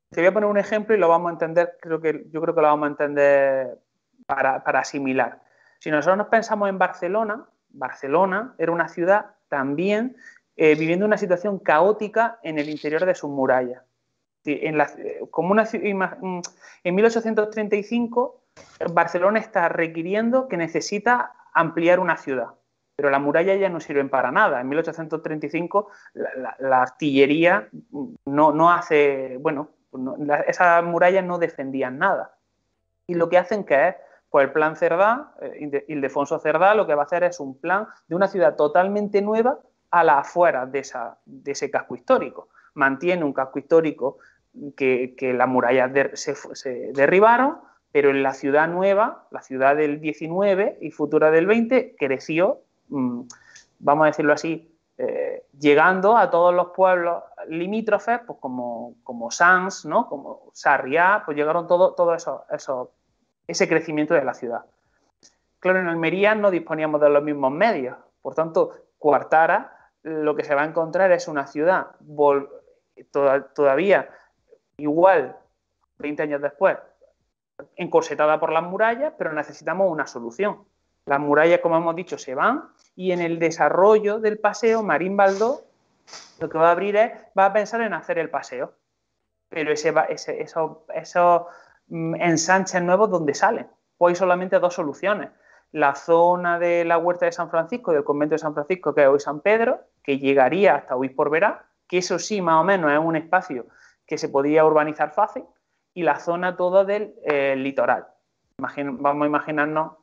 te voy a poner un ejemplo y lo vamos a entender, creo que, yo creo que lo vamos a entender para, para asimilar. Si nosotros nos pensamos en Barcelona, Barcelona era una ciudad también eh, viviendo una situación caótica en el interior de sus murallas. en, eh, como una, mm, en 1835, Barcelona está requiriendo que necesita ampliar una ciudad, pero las murallas ya no sirven para nada. En 1835, la, artillería no, no, hace, bueno, esas murallas no defendían nada. Y lo que hacen que es pues el plan Cerdá, eh, Ildefonso Cerdá, lo que va a hacer es un plan de una ciudad totalmente nueva a la afuera de, de ese casco histórico. Mantiene un casco histórico que, las murallas se, derribaron, pero en la ciudad nueva, la ciudad del 19 y futura del 20, creció, mm, vamos a decirlo así, eh, llegando a todos los pueblos limítrofes, pues como, como Sans, ¿no? como Sarriá, pues llegaron todo, todos esos, eso ese crecimiento de la ciudad. Claro, en Almería no disponíamos de los mismos medios, por tanto, Cuartara lo que se va a encontrar es una ciudad todavía igual 20 años después, encorsetada por las murallas, pero necesitamos una solución. Las murallas, como hemos dicho, se van y en el desarrollo del paseo, Marín Baldó lo que va a abrir es, va a pensar en hacer el paseo. Pero ese, ese, esos Mm, en Sánchez Nuevo donde sale, Pues hay solamente dos soluciones. La zona de la huerta de San Francisco, del convento de San Francisco, que es hoy San Pedro, que llegaría hasta hoy por Verá, que eso sí, más o menos, es un espacio que se podía urbanizar fácil, y la zona toda del eh, litoral. vamos a imaginarnos,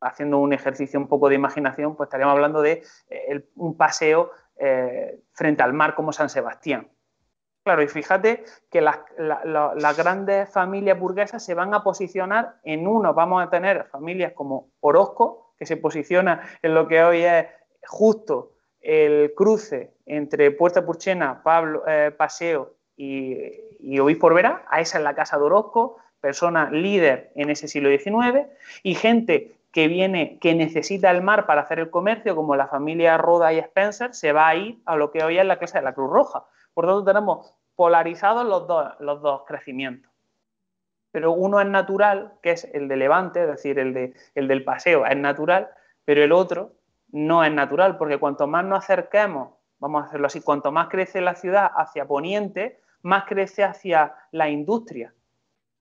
haciendo un ejercicio un poco de imaginación, pues estaríamos hablando de eh, un paseo eh, frente al mar como San Sebastián, Claro, y fíjate que las, grandes familias burguesas se van a posicionar en uno. Vamos a tener familias como Orozco, que se posiciona en lo que hoy es justo el cruce entre Puerta Purchena, Pablo, eh, Paseo y, y por A esa es la casa de Orozco, persona líder en ese siglo XIX, y gente que viene, que necesita el mar para hacer el comercio, como la familia Roda y Spencer, se va a ir a lo que hoy es la casa de la Cruz Roja. Por tanto, tenemos polarizados los dos, los dos crecimientos. Pero uno es natural, que es el de levante, es decir, el, de, el del paseo es natural, pero el otro no es natural, porque cuanto más nos acerquemos, vamos a hacerlo así, cuanto más crece la ciudad hacia poniente, más crece hacia la industria.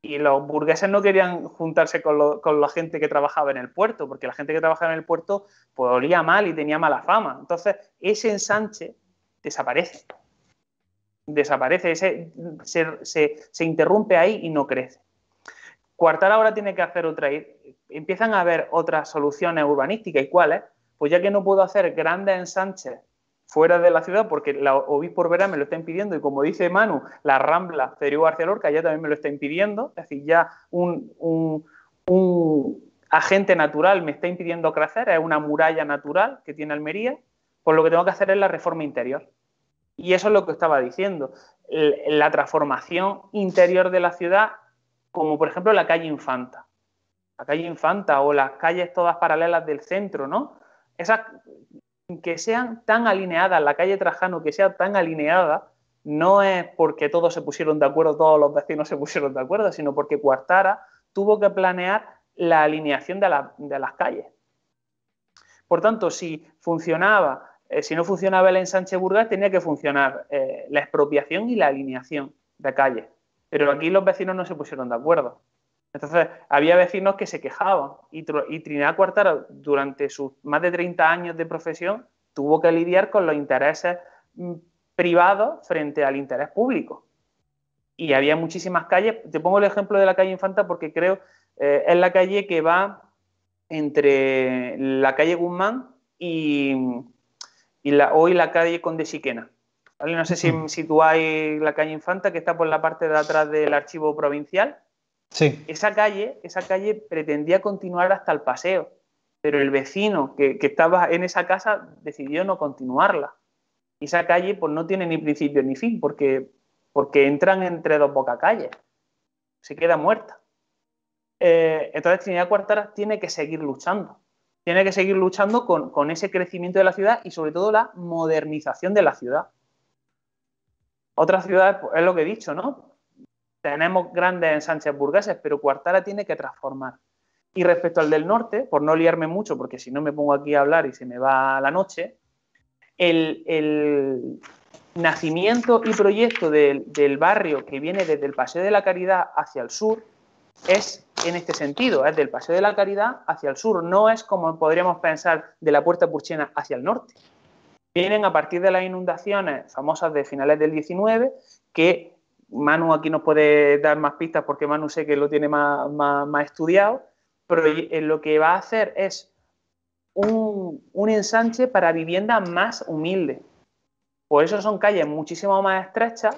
Y los burgueses no querían juntarse con, la gente que trabajaba en el puerto, porque la gente que trabajaba en el puerto pues olía mal y tenía mala fama. Entonces, ese ensanche desaparece desaparece, ese, se, se, interrumpe ahí y no crece. Cuartal ahora tiene que hacer otra, empiezan a haber otras soluciones urbanísticas y cuáles, pues ya que no puedo hacer grandes ensanches fuera de la ciudad porque la obispo me lo está impidiendo y como dice Manu, la Rambla Federico García Lorca ya también me lo está impidiendo, es decir, ya un, un agente natural me está impidiendo crecer, es una muralla natural que tiene Almería, pues lo que tengo que hacer es la reforma interior. Y eso es lo que estaba diciendo. La transformación interior de la ciudad, como por ejemplo la calle Infanta. La calle Infanta o las calles todas paralelas del centro, ¿no? Esas que sean tan alineadas, la calle Trajano que sea tan alineada, no es porque todos se pusieron de acuerdo, todos los vecinos se pusieron de acuerdo, sino porque Cuartara tuvo que planear la alineación de, de las calles. Por tanto, si funcionaba eh, si no funcionaba el ensanche Burgas, tenía que funcionar eh, la expropiación y la alineación de calles. Pero aquí los vecinos no se pusieron de acuerdo. Entonces, había vecinos que se quejaban y, Trinidad Cuartara, durante sus más de 30 años de profesión, tuvo que lidiar con los intereses mm, privados frente al interés público. Y había muchísimas calles. Te pongo el ejemplo de la calle Infanta porque creo eh, es la calle que va entre la calle Guzmán y, y la, hoy la calle Conde Siquena. No sé si mm. situáis la calle Infanta, que está por la parte de atrás del archivo provincial. Sí. Esa calle, esa calle pretendía continuar hasta el paseo, pero el vecino que, estaba en esa casa decidió no continuarla. Y esa calle pues, no tiene ni principio ni fin, porque, porque entran entre dos bocacalles. Se queda muerta. Eh, entonces Trinidad Cuartara tiene que seguir luchando tiene que seguir luchando con, ese crecimiento de la ciudad y sobre todo la modernización de la ciudad. Otra ciudad, pues, es lo que he dicho, ¿no? Tenemos grandes ensanches burgueses, pero Cuartara tiene que transformar. Y respecto al del norte, por no liarme mucho, porque si no me pongo aquí a hablar y se me va la noche, el, nacimiento y proyecto del barrio que viene desde el Paseo de la Caridad hacia el sur es en este sentido, es del Paseo de la Caridad hacia el sur, no es como podríamos pensar de la Puerta Purchena hacia el norte. Vienen a partir de las inundaciones famosas de finales del 19, que Manu aquí nos puede dar más pistas porque Manu sé que lo tiene más, estudiado, pero eh, lo que va a hacer es un, un ensanche para vivienda más humilde. Por eso son calles muchísimo más estrechas,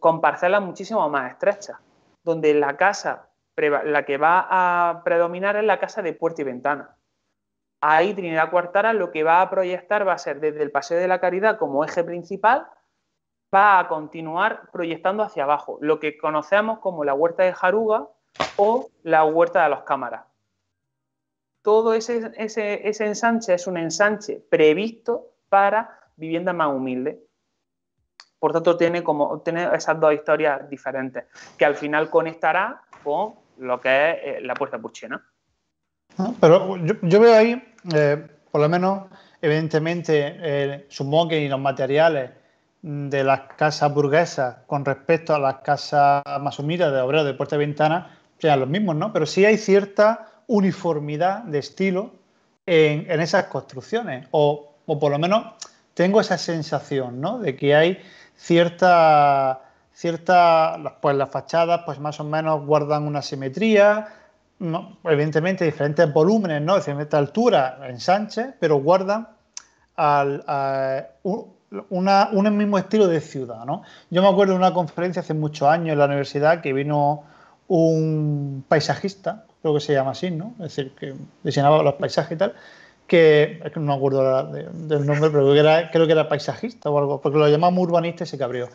con parcelas muchísimo más estrechas, donde la casa la que va a predominar es la casa de puerta y ventana. Ahí Trinidad Cuartara lo que va a proyectar va a ser desde el Paseo de la Caridad como eje principal, va a continuar proyectando hacia abajo, lo que conocemos como la huerta de Jaruga o la huerta de los cámaras. Todo ese, ensanche es un ensanche previsto para vivienda más humilde. Por tanto, tiene, como, tiene esas dos historias diferentes, que al final conectará con lo que es eh, la puerta purchena. Ah, pero yo, veo ahí, eh, por lo menos, evidentemente, su eh, supongo y los materiales de las casas burguesas con respecto a las casas más humildes de obreros de puerta y ventana sean los mismos, ¿no? Pero sí hay cierta uniformidad de estilo en, esas construcciones, o, o, por lo menos tengo esa sensación, ¿no? De que hay cierta ciertas, pues las fachadas pues más o menos guardan una simetría, evidentemente diferentes volúmenes, ¿no? diferentes alturas en Sánchez, pero guardan un, mismo estilo de ciudad. ¿no? Yo me acuerdo de una conferencia hace muchos años en la universidad que vino un paisajista, creo que se llama así, ¿no? es decir, que diseñaba los paisajes y tal, que no me acuerdo del nombre, pero creo que, era, paisajista o algo, porque lo llamamos urbanista y se cabrió.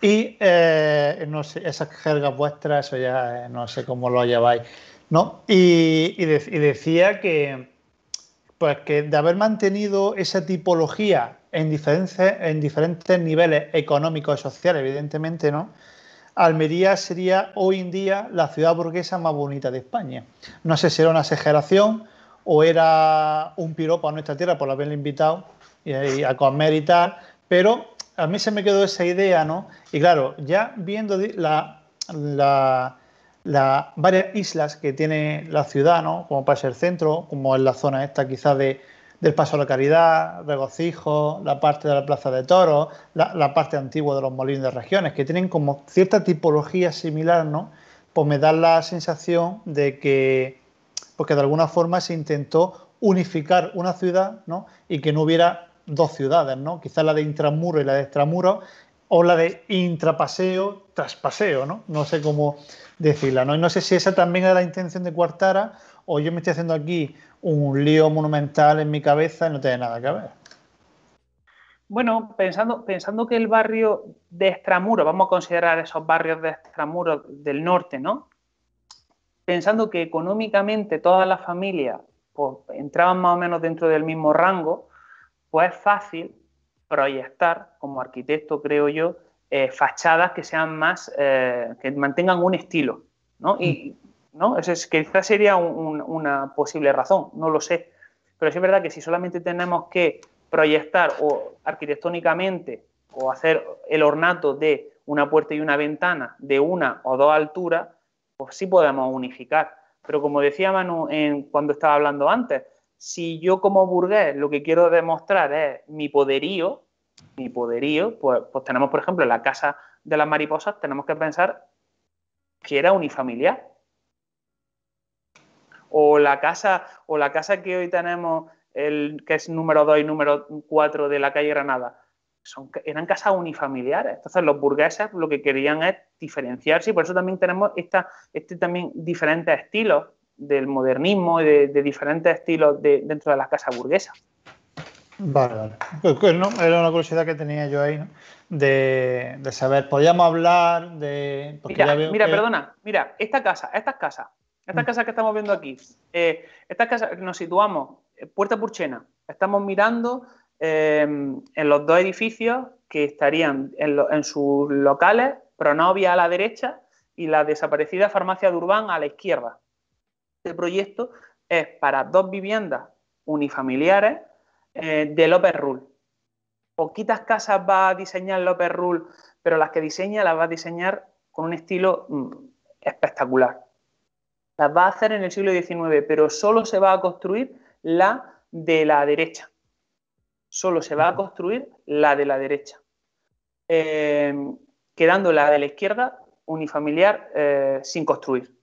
Y eh, no sé, esas jergas vuestras, eso ya eh, no sé cómo lo lleváis. ¿no? Y, decía que, pues que de haber mantenido esa tipología en diferentes, en diferentes niveles económicos y sociales, evidentemente, ¿no? Almería sería hoy en día la ciudad burguesa más bonita de España. No sé si era una exageración o era un piropo a nuestra tierra por haberle invitado a comer y tal, pero a mí se me quedó esa idea, ¿no? Y claro, ya viendo la, varias islas que tiene la ciudad, ¿no? Como para ser centro, como en la zona esta quizás de, del Paso a la Caridad, Regocijo, la parte de la Plaza de Toros, la, la, parte antigua de los molinos de regiones, que tienen como cierta tipología similar, ¿no? Pues me da la sensación de que, porque pues de alguna forma se intentó unificar una ciudad, ¿no? Y que no hubiera dos ciudades, ¿no? Quizá la de intramuro y la de extramuro, o la de intrapaseo, traspaseo, ¿no? No sé cómo decirla, ¿no? Y no sé si esa también era la intención de Cuartara, o yo me estoy haciendo aquí un lío monumental en mi cabeza y no tiene nada que ver. Bueno, pensando, pensando que el barrio de extramuro, vamos a considerar esos barrios de extramuro del norte, ¿no? Pensando que económicamente todas las familias pues, entraban más o menos dentro del mismo rango, pues es fácil proyectar como arquitecto, creo yo, eh, fachadas que sean más, eh, que mantengan un estilo, ¿no? Y, mm. ¿no? Eso es, quizás sería una posible razón, no lo sé. Pero es verdad que si solamente tenemos que proyectar o arquitectónicamente o hacer el ornato de una puerta y una ventana de una o dos alturas, pues sí podemos unificar. Pero como decía Manu en, cuando estaba hablando antes, si yo como burgués lo que quiero demostrar es mi poderío, mi poderío, pues, pues tenemos, por ejemplo, la casa de las mariposas, tenemos que pensar que era unifamiliar. O la casa, o la casa que hoy tenemos, el, que es número 2 y número 4 de la calle Granada, son, eran casas unifamiliares. Entonces los burgueses lo que querían es diferenciarse y por eso también tenemos esta, este también diferentes estilos del modernismo y de, diferentes estilos dentro de las casas burguesas Vale, vale. Pues, pues, no, era una curiosidad que tenía yo ahí, ¿no? de, saber, podíamos hablar de. Mira, mira perdona, mira, esta casa, estas casas, estas mm. casas que estamos viendo aquí, eh, estas casas, nos situamos, eh, Puerta Purchena, estamos mirando eh, en los dos edificios que estarían en, en sus locales, Pronovia a la derecha y la desaparecida farmacia de Urbán a la izquierda este proyecto es para dos viviendas unifamiliares eh, de López Rule. Poquitas casas va a diseñar López Rule, pero las que diseña las va a diseñar con un estilo mm, espectacular. Las va a hacer en el siglo XIX, pero solo se va a construir la de la derecha. Solo se va a construir la de la derecha. Eh, quedando la de la izquierda unifamiliar eh, sin construir.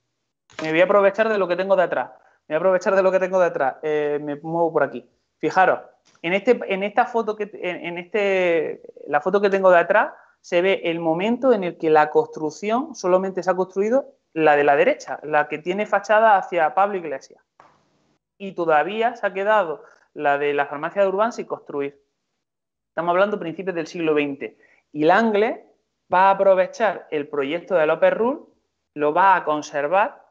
Me voy a aprovechar de lo que tengo de atrás. Me voy a aprovechar de lo que tengo de atrás. Eh, me muevo por aquí. Fijaros, en, este, en esta foto que en, este, la foto que tengo de atrás se ve el momento en el que la construcción solamente se ha construido la de la derecha, la que tiene fachada hacia Pablo Iglesias. Y todavía se ha quedado la de la farmacia de Urbán sin construir. Estamos hablando principios del siglo XX. Y Langle va a aprovechar el proyecto de López Rull, lo va a conservar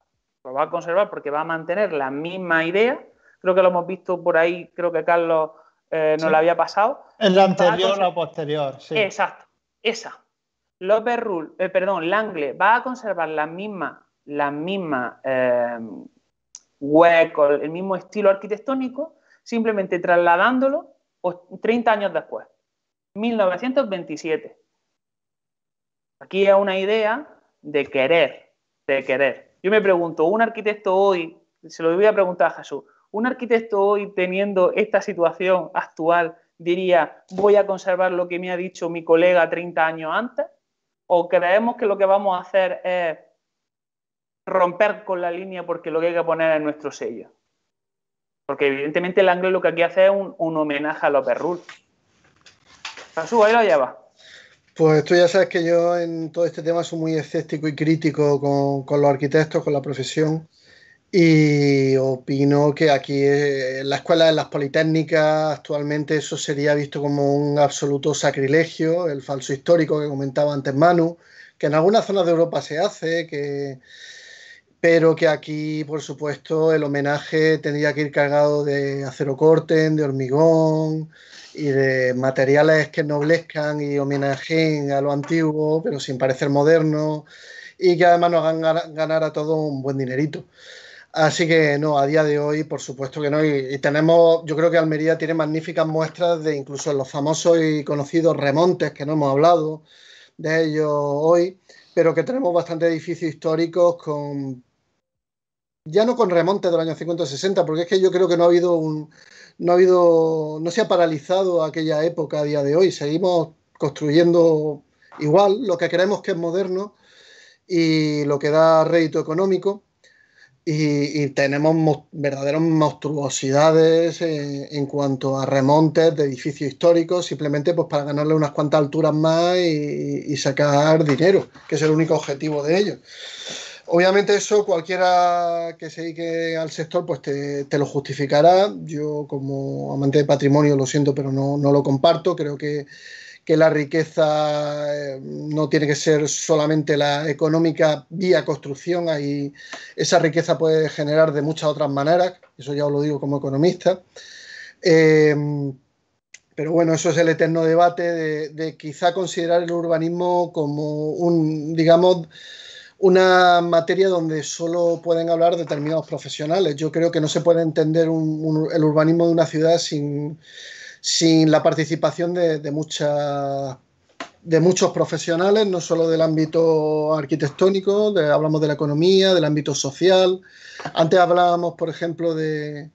lo pues va a conservar porque va a mantener la misma idea. Creo que lo hemos visto por ahí, creo que Carlos eh, nos la había pasado. En la anterior o posterior, sí. Exacto, esa. López Rule, eh, perdón, Langle va a conservar la misma, la misma eh, hueco, el mismo estilo arquitectónico, simplemente trasladándolo 30 pues, años después, 1927. Aquí es una idea de querer, de querer yo me pregunto, un arquitecto hoy, se lo voy a preguntar a Jesús, un arquitecto hoy teniendo esta situación actual diría, voy a conservar lo que me ha dicho mi colega 30 años antes? ¿O creemos que lo que vamos a hacer es romper con la línea porque lo que hay que poner es nuestro sello? Porque evidentemente el ángel lo que aquí hace es un, homenaje a López Rull. Jesús, ahí lo lleva. Pues tú ya sabes que yo en todo este tema soy muy escéptico y crítico con, los arquitectos, con la profesión, y opino que aquí eh, en la escuela de las Politécnicas actualmente eso sería visto como un absoluto sacrilegio, el falso histórico que comentaba antes Manu, que en algunas zonas de Europa se hace, que pero que aquí, por supuesto, el homenaje tendría que ir cargado de acero corten, de hormigón, y de materiales que ennoblezcan y homenajeen a lo antiguo, pero sin parecer moderno, y que además nos hagan ganar a todos un buen dinerito. Así que no, a día de hoy, por supuesto que no. Y, tenemos, yo creo que Almería tiene magníficas muestras de incluso los famosos y conocidos remontes que no hemos hablado de ellos hoy, pero que tenemos bastantes edificios históricos con ya no con remontes del año 50-60, porque es que yo creo que no ha habido un. No ha habido. No se ha paralizado aquella época a día de hoy. Seguimos construyendo igual lo que creemos que es moderno y lo que da rédito económico. Y, tenemos verdaderas monstruosidades en, cuanto a remontes de edificios históricos, simplemente pues para ganarle unas cuantas alturas más y, y sacar dinero, que es el único objetivo de ellos. Obviamente eso cualquiera que se dedique al sector pues te, lo justificará. Yo como amante de patrimonio lo siento, pero no, lo comparto. Creo que, la riqueza eh, no tiene que ser solamente la económica vía construcción. ahí esa riqueza puede generar de muchas otras maneras. Eso ya os lo digo como economista. Eh, pero bueno, eso es el eterno debate de, de quizá considerar el urbanismo como un, digamos, una materia donde solo pueden hablar determinados profesionales. Yo creo que no se puede entender el urbanismo de una ciudad sin, la participación de, de, de muchos profesionales, no solo del ámbito arquitectónico, hablamos de la economía, del ámbito social. Antes hablábamos, por ejemplo, de,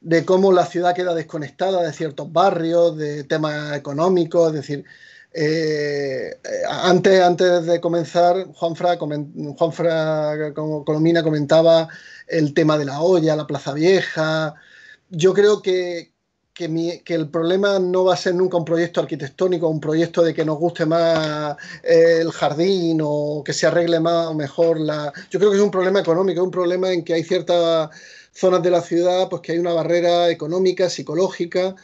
de cómo la ciudad queda desconectada de ciertos barrios, de temas económicos, es decir, eh, eh, antes, antes de comenzar, Juanfra, Juanfra Colomina comentaba el tema de la olla, la Plaza Vieja. Yo creo que, el problema no va a ser nunca un proyecto arquitectónico, un proyecto de que nos guste más eh, el jardín o que se arregle más o mejor la... Yo creo que es un problema económico, es un problema en que hay ciertas zonas de la ciudad pues que hay una barrera económica, psicológica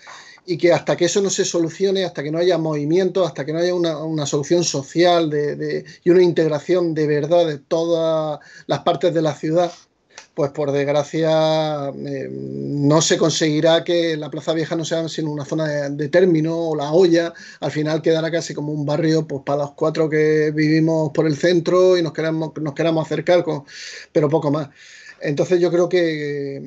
y que hasta que eso no se solucione, hasta que no haya movimiento, hasta que no haya una, solución social de, y una integración de verdad de todas las partes de la ciudad, pues por desgracia eh, no se conseguirá que la Plaza Vieja no sea sino una zona de, término o la olla, al final quedará casi como un barrio pues para los cuatro que vivimos por el centro y nos queramos, nos queramos acercar, con, pero poco más. Entonces yo creo que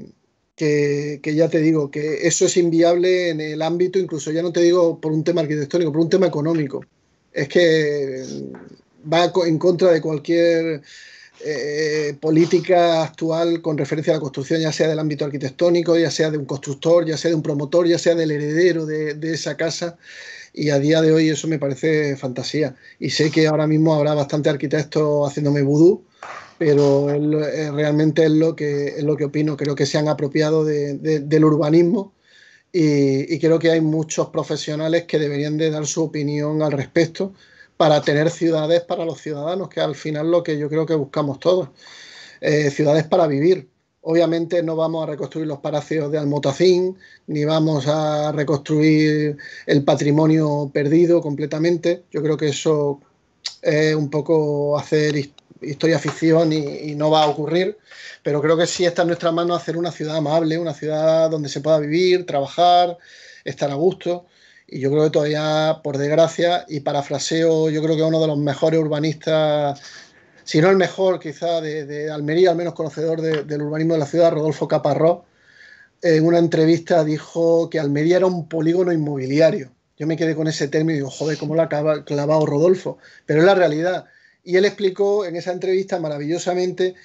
que, ya te digo, que eso es inviable en el ámbito, incluso ya no te digo por un tema arquitectónico, por un tema económico. Es que va en contra de cualquier eh, política actual con referencia a la construcción, ya sea del ámbito arquitectónico, ya sea de un constructor, ya sea de un promotor, ya sea del heredero de, de esa casa. Y a día de hoy eso me parece fantasía. Y sé que ahora mismo habrá bastante arquitectos haciéndome voodoo pero eh, realmente es lo, que, es lo que opino. Creo que se han apropiado del urbanismo y, creo que hay muchos profesionales que deberían de dar su opinión al respecto para tener ciudades para los ciudadanos, que al final lo que yo creo que buscamos todos, eh, ciudades para vivir. Obviamente no vamos a reconstruir los palacios de Almotacín, ni vamos a reconstruir el patrimonio perdido completamente. Yo creo que eso es un poco hacer historia ficción y, no va a ocurrir, pero creo que sí está en nuestras manos hacer una ciudad amable, una ciudad donde se pueda vivir, trabajar, estar a gusto. Y yo creo que todavía, por desgracia, y parafraseo, yo creo que uno de los mejores urbanistas, si no el mejor quizá de, Almería, al menos conocedor del urbanismo de la ciudad, Rodolfo Caparró en una entrevista dijo que Almería era un polígono inmobiliario. Yo me quedé con ese término y digo, joder, ¿cómo lo ha clavado Rodolfo? Pero es la realidad. Y él explicó en esa entrevista maravillosamente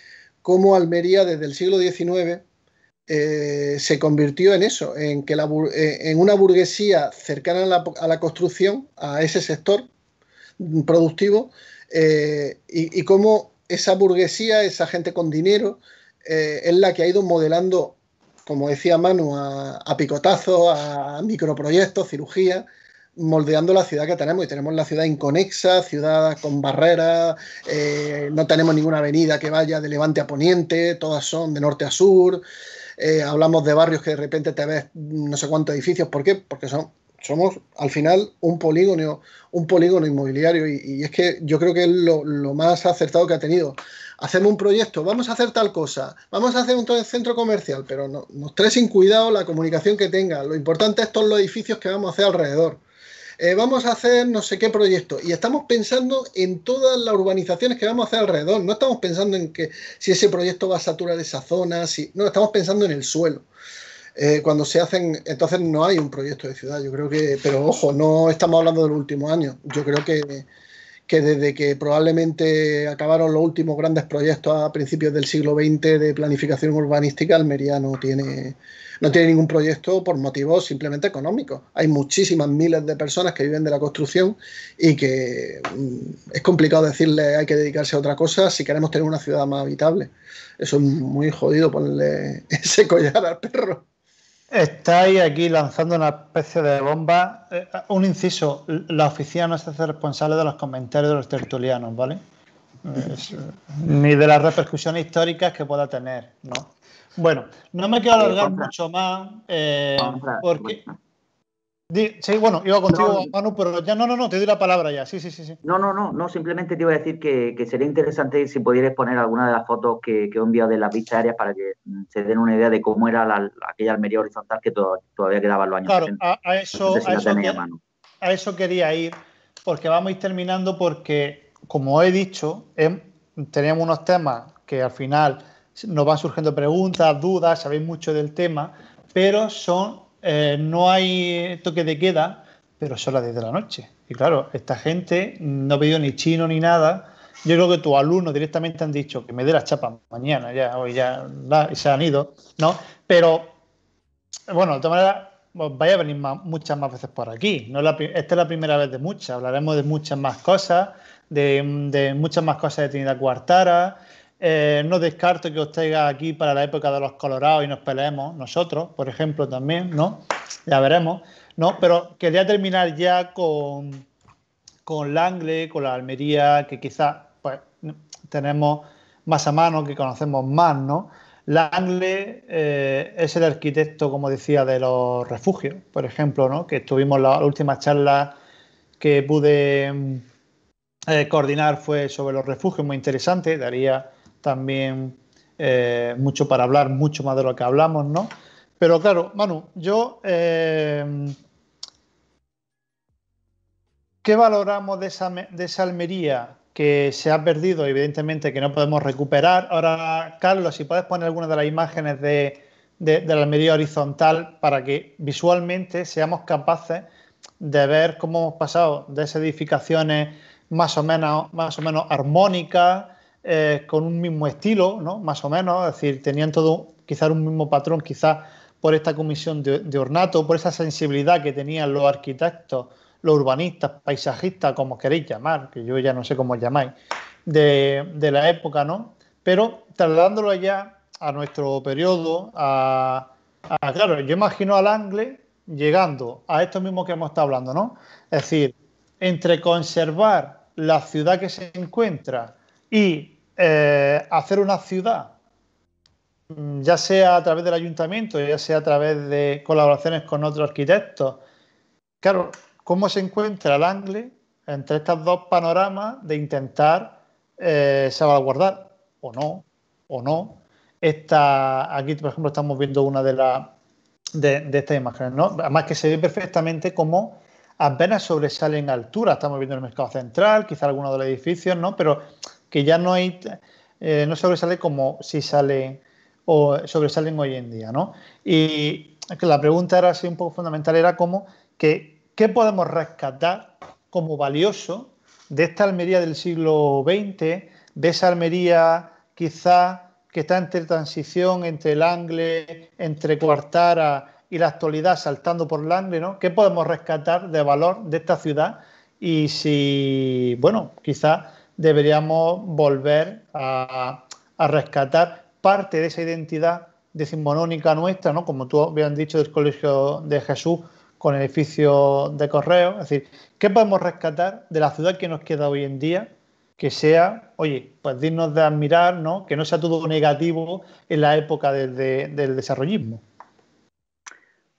cómo Almería desde el siglo XIX eh, se convirtió en eso, en, que eh, en una burguesía cercana a la, construcción, a ese sector productivo, eh, y, cómo esa burguesía, esa gente con dinero, es la que ha ido modelando, como decía Manu, a, a picotazos, a microproyectos, cirugía, moldeando la ciudad que tenemos. Y tenemos la ciudad inconexa, ciudad con barreras, eh, no tenemos ninguna avenida que vaya de levante a poniente, todas son de norte a sur. Eh, hablamos de barrios que de repente te ves no sé cuántos edificios. ¿Por qué? Porque somos al final un polígono, un polígono inmobiliario. Y, es que yo creo que es lo, más acertado que ha tenido. Hacemos un proyecto, vamos a hacer tal cosa, vamos a hacer un centro comercial, pero nos trae sin cuidado la comunicación que tenga. Lo importante es todos los edificios que vamos a hacer alrededor. Eh, vamos a hacer no sé qué proyecto. Y estamos pensando en todas las urbanizaciones que vamos a hacer alrededor. No estamos pensando en que si ese proyecto va a saturar esa zona, si... no, estamos pensando en el suelo. Eh, cuando se hacen, entonces no hay un proyecto de ciudad, yo creo que, pero ojo, no estamos hablando del último año, yo creo que que desde que probablemente acabaron los últimos grandes proyectos a principios del siglo XX de planificación urbanística, Almería no tiene, no tiene ningún proyecto por motivos simplemente económicos. Hay muchísimas miles de personas que viven de la construcción y que mm, es complicado decirle hay que dedicarse a otra cosa si queremos tener una ciudad más habitable. Eso es muy jodido ponerle ese collar al perro. Estáis aquí lanzando una especie de bomba. Eh, un inciso, la oficina no se hace responsable de los comentarios de los tertulianos, ¿vale? Eh, ni de las repercusiones históricas que pueda tener, ¿no? Bueno, no me quiero alargar mucho más eh, porque... Sí, bueno, iba contigo, Manu, pero ya no, no, no, te doy la palabra ya. Sí, sí, sí. No, no, no, no, simplemente te iba a decir que, sería interesante si pudieras poner alguna de las fotos que, que he enviado de las vistas aéreas para que mm, se den una idea de cómo era aquella Almería horizontal que todavía quedaba en los años Claro, A, eso, a, eso quería ir, porque vamos a ir terminando porque, como he dicho, em, tenemos unos temas que al final nos van surgiendo preguntas, dudas, sabéis mucho del tema, pero son eh, no hay toque de queda, pero son las 10 de la noche. Y claro, esta gente no ha pedido ni chino ni nada. Yo creo que tus alumnos directamente han dicho que me dé las chapas mañana, ya, hoy ya y se han ido, ¿no? Pero, bueno, de todas maneras, pues, vaya a venir muchas más veces por aquí. esta es la primera vez de muchas. Hablaremos de muchas más cosas, de, muchas más cosas de Trinidad Cuartara, eh, no descarto que os traiga aquí para la época de los colorados y nos peleemos nosotros, por ejemplo, también, ¿no? Ya veremos, ¿no? Pero quería terminar ya con, con Langle, con la Almería, que quizás pues, tenemos más a mano, que conocemos más, ¿no? Langle eh, es el arquitecto, como decía, de los refugios, por ejemplo, ¿no? Que tuvimos la, última charla que pude mm, eh, coordinar fue sobre los refugios, muy interesante, daría también eh, mucho para hablar, mucho más de lo que hablamos, ¿no? Pero claro, Manu, yo... Eh, ¿Qué valoramos de esa, de esa Almería que se ha perdido, evidentemente, que no podemos recuperar. Ahora, Carlos, si puedes poner alguna de las imágenes de, de, la Almería horizontal para que visualmente seamos capaces de ver cómo hemos pasado de esas edificaciones más o menos, más o menos armónicas, eh, con un mismo estilo, ¿no? Más o menos, es decir, tenían todo quizás un mismo patrón, quizás por esta comisión de, ornato, por esa sensibilidad que tenían los arquitectos, los urbanistas, paisajistas, como queréis llamar, que yo ya no sé cómo llamáis, de, la época, ¿no? Pero trasladándolo ya a nuestro periodo, a, claro, yo imagino al Angle llegando a esto mismo que hemos estado hablando, ¿no? Es decir, entre conservar la ciudad que se encuentra y eh, hacer una ciudad, mm, ya sea a través del ayuntamiento, ya sea a través de colaboraciones con otros arquitectos. Claro, ¿cómo se encuentra el Angle entre estos dos panoramas de intentar eh, salvaguardar o no, o no? aquí, por ejemplo, estamos viendo una de, las de, estas imágenes, ¿no? Además que se ve perfectamente cómo apenas sobresalen altura. Estamos viendo el mercado central, quizá algunos de los edificios, ¿no? Pero que ya no hay, eh, no sobresale como si sale o sobresalen hoy en día, ¿no? Y que la pregunta era así un poco fundamental, era como que, ¿qué podemos rescatar como valioso de esta Almería del siglo XX, de esa Almería quizá que está entre transición, entre el Angle, entre Cuartara y la actualidad saltando por el Angle, ¿no? ¿Qué podemos rescatar de valor de esta ciudad? Y si, bueno, quizá deberíamos volver a, rescatar parte de esa identidad decimonónica nuestra, ¿no? como tú habías dicho del Colegio de Jesús con el edificio de correo. Es decir, ¿qué podemos rescatar de la ciudad que nos queda hoy en día? Que sea, oye, pues dignos de admirar, ¿no? que no sea todo negativo en la época del, del desarrollismo.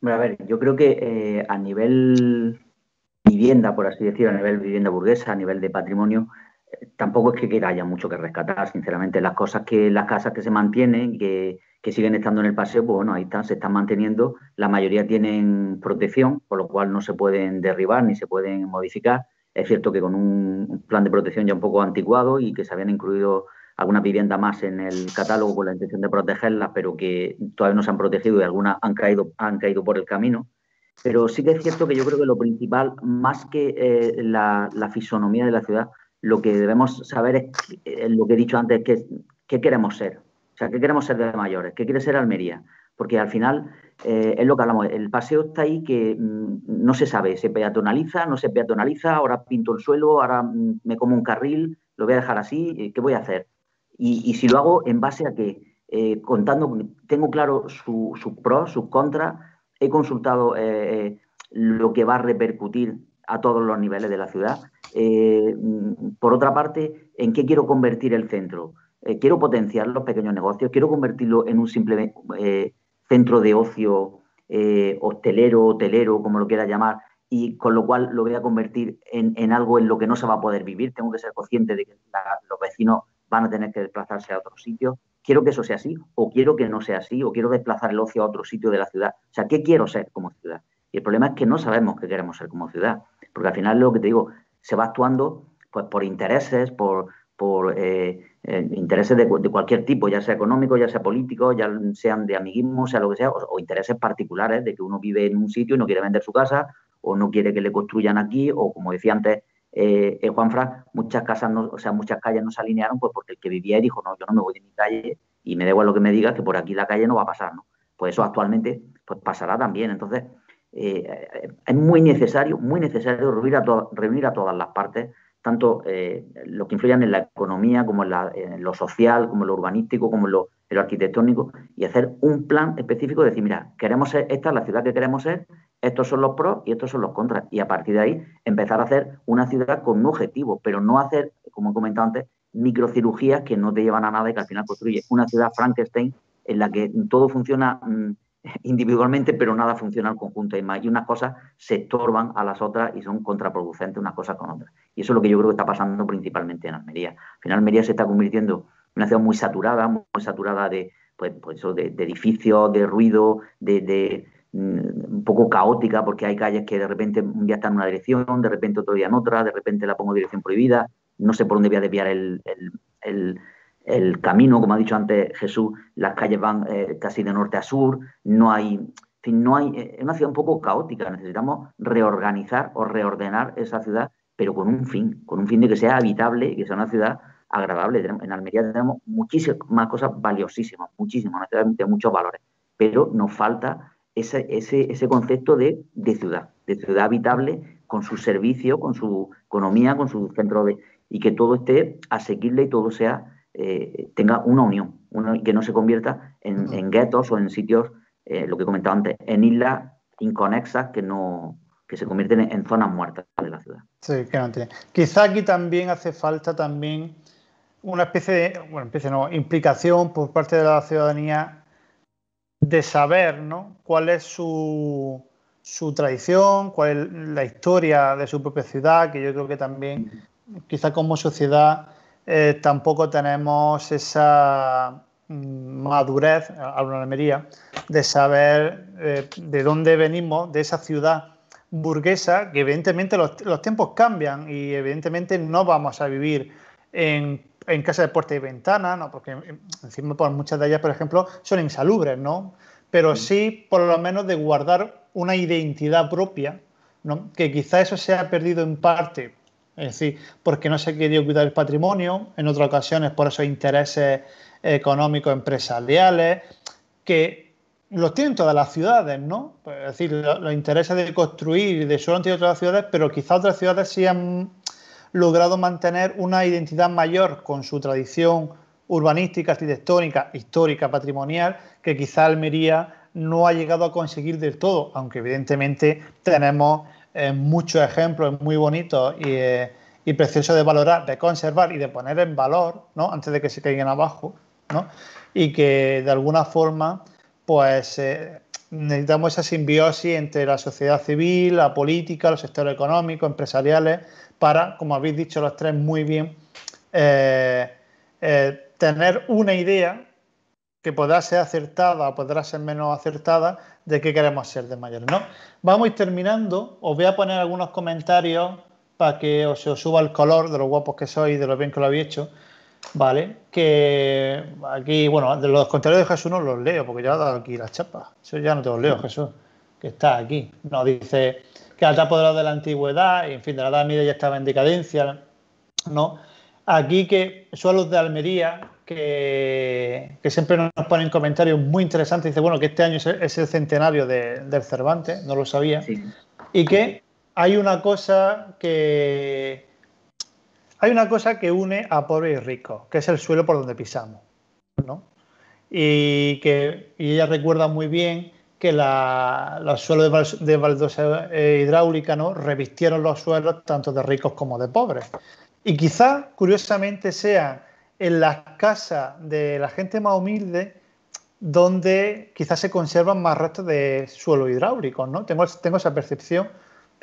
Bueno, a ver, yo creo que eh, a nivel vivienda, por así decirlo, a nivel vivienda burguesa, a nivel de patrimonio, tampoco es que, queda haya mucho que rescatar, sinceramente. Las cosas que, las casas que se mantienen, que, siguen estando en el paseo, pues bueno, ahí están, se están manteniendo. La mayoría tienen protección, por lo cual no se pueden derribar ni se pueden modificar. Es cierto que con un plan de protección ya un poco anticuado y que se habían incluido algunas viviendas más en el catálogo con la intención de protegerlas, pero que todavía no se han protegido y algunas han caído, han caído por el camino. Pero sí que es cierto que yo creo que lo principal, más que eh, la, fisonomía de la ciudad, lo que debemos saber es eh, lo que he dicho antes, que qué queremos ser. O sea, qué queremos ser de mayores, qué quiere ser Almería. Porque al final eh, es lo que hablamos, el paseo está ahí que mm, no se sabe, se peatonaliza, no se peatonaliza, ahora pinto el suelo, ahora mm, me como un carril, lo voy a dejar así, eh, ¿qué voy a hacer? Y, si lo hago en base a que, contando, tengo claro sus pros, sus contras, he consultado lo que va a repercutir a todos los niveles de la ciudad. Eh, por otra parte, ¿en qué quiero convertir el centro? Eh, quiero potenciar los pequeños negocios, quiero convertirlo en un simple eh, centro de ocio hostelero, hotelero, como lo quiera llamar, y con lo cual lo voy a convertir en, algo en lo que no se va a poder vivir. Tengo que ser consciente de que los vecinos van a tener que desplazarse a otros sitios. Quiero que eso sea así, o quiero que no sea así, o quiero desplazar el ocio a otro sitio de la ciudad. O sea, ¿qué quiero ser como ciudad? Y el problema es que no sabemos qué queremos ser como ciudad porque al final lo que te digo, se va actuando pues, por intereses, por, por eh, eh, intereses de, cualquier tipo, ya sea económico, ya sea político, ya sean de amiguismo, sea lo que sea, o, intereses particulares, de que uno vive en un sitio y no quiere vender su casa, o no quiere que le construyan aquí, o como decía antes eh, eh Juan Fran, muchas casas, no, o sea, muchas calles no se alinearon pues porque el que vivía ahí dijo, no, yo no me voy de mi calle y me da igual lo que me digas, que por aquí la calle no va a pasar, ¿no? Pues eso actualmente pues pasará también, entonces eh, es muy necesario, muy necesario reunir a, reunir a todas las partes, tanto eh, los que influyan en la economía, como en, lo social, como en lo urbanístico, como en lo, arquitectónico, y hacer un plan específico de decir, mira, queremos ser, esta es la ciudad que queremos ser, estos son los pros y estos son los contras. Y a partir de ahí empezar a hacer una ciudad con un objetivo, pero no hacer, como he comentado antes, microcirugías que no te llevan a nada y que al final construye una ciudad Frankenstein en la que todo funciona mm, individualmente, pero nada funciona en conjunto. Y unas cosas se estorban a las otras y son contraproducentes unas cosas con otras. Y eso es lo que yo creo que está pasando principalmente en Almería. Al final, Almería se está convirtiendo en una ciudad muy saturada, muy saturada de, pues, pues de, edificios, de ruido, de, mm, un poco caótica, porque hay calles que de repente un día están en una dirección, de repente otro día en otra, de repente la pongo dirección prohibida, no sé por dónde voy a desviar el el camino, como ha dicho antes Jesús, las calles van eh, casi de norte a sur, no hay, no hay, es eh, una ciudad un poco caótica, necesitamos reorganizar o reordenar esa ciudad, pero con un fin, con un fin de que sea habitable y que sea una ciudad agradable. En Almería tenemos muchísimas cosas valiosísimas, muchísimas, una muchos valores, pero nos falta ese, concepto de, de ciudad, de ciudad habitable con su servicio, con su economía, con su centro de... y que todo esté asequible y todo sea eh, tenga una unión, que no se convierta en, guetos o en sitios, eh, lo que comentado antes, en islas inconexas que no que se convierten en, zonas muertas de la ciudad. Sí, que Quizá aquí también hace falta también una especie de, bueno, especie no, implicación por parte de la ciudadanía de saber, Cuál es su, su tradición, cuál es la historia de su propia ciudad, que yo creo que también, quizá como sociedad, eh, tampoco tenemos esa mm, madurez, hablo de saber eh, de dónde venimos, de esa ciudad burguesa, que evidentemente los, tiempos cambian y evidentemente no vamos a vivir en, casa de puerta y ventana, ¿no? porque eh, encima por muchas de ellas, por ejemplo, son insalubres, ¿no? pero sí por lo menos de guardar una identidad propia, que quizá eso se ha perdido en parte es decir, porque no se ha querido cuidar el patrimonio, en otras ocasiones por esos intereses económicos empresariales, que los tienen todas las ciudades, ¿no? Es decir, los, intereses de construir y de suelo han tenido ciudades, pero quizá otras ciudades sí han logrado mantener una identidad mayor con su tradición urbanística, arquitectónica, histórica, patrimonial, que quizá Almería no ha llegado a conseguir del todo, aunque evidentemente tenemos muchos ejemplos muy bonitos y, eh, preciosos de valorar, de conservar y de poner en valor, ¿no? Antes de que se caigan abajo, Y que de alguna forma, pues eh, necesitamos esa simbiosis entre la sociedad civil, la política, los sectores económicos, empresariales, para, como habéis dicho los tres muy bien, eh, tener una idea que podrá ser acertada o podrá ser menos acertada, de qué queremos ser de mayores, ¿no? Vamos a ir terminando. Os voy a poner algunos comentarios para que os, suba el color de los guapos que sois, de lo bien que lo habéis hecho. Vale, que aquí, bueno, de los comentarios de Jesús no los leo, porque ya he dado aquí las chapas. Eso ya no te los leo, Jesús, que está aquí. Nos dice que al tapo de la antigüedad, y en fin, de la edad media ya estaba en decadencia, ¿no? Aquí que suelos de Almería, que, siempre nos ponen comentarios muy interesantes. Dice, bueno, que este año es el, centenario de, del Cervantes, no lo sabía. Y que hay una cosa que. Hay una cosa que une a pobres y ricos que es el suelo por donde pisamos. ¿no? Y que ella recuerda muy bien que los suelos de, baldosa eh, hidráulica ¿no? revistieron los suelos tanto de ricos como de pobres. Y quizá, curiosamente, sea en las casas de la gente más humilde donde quizás se conservan más restos de suelo hidráulico, ¿no? Tengo, tengo esa percepción,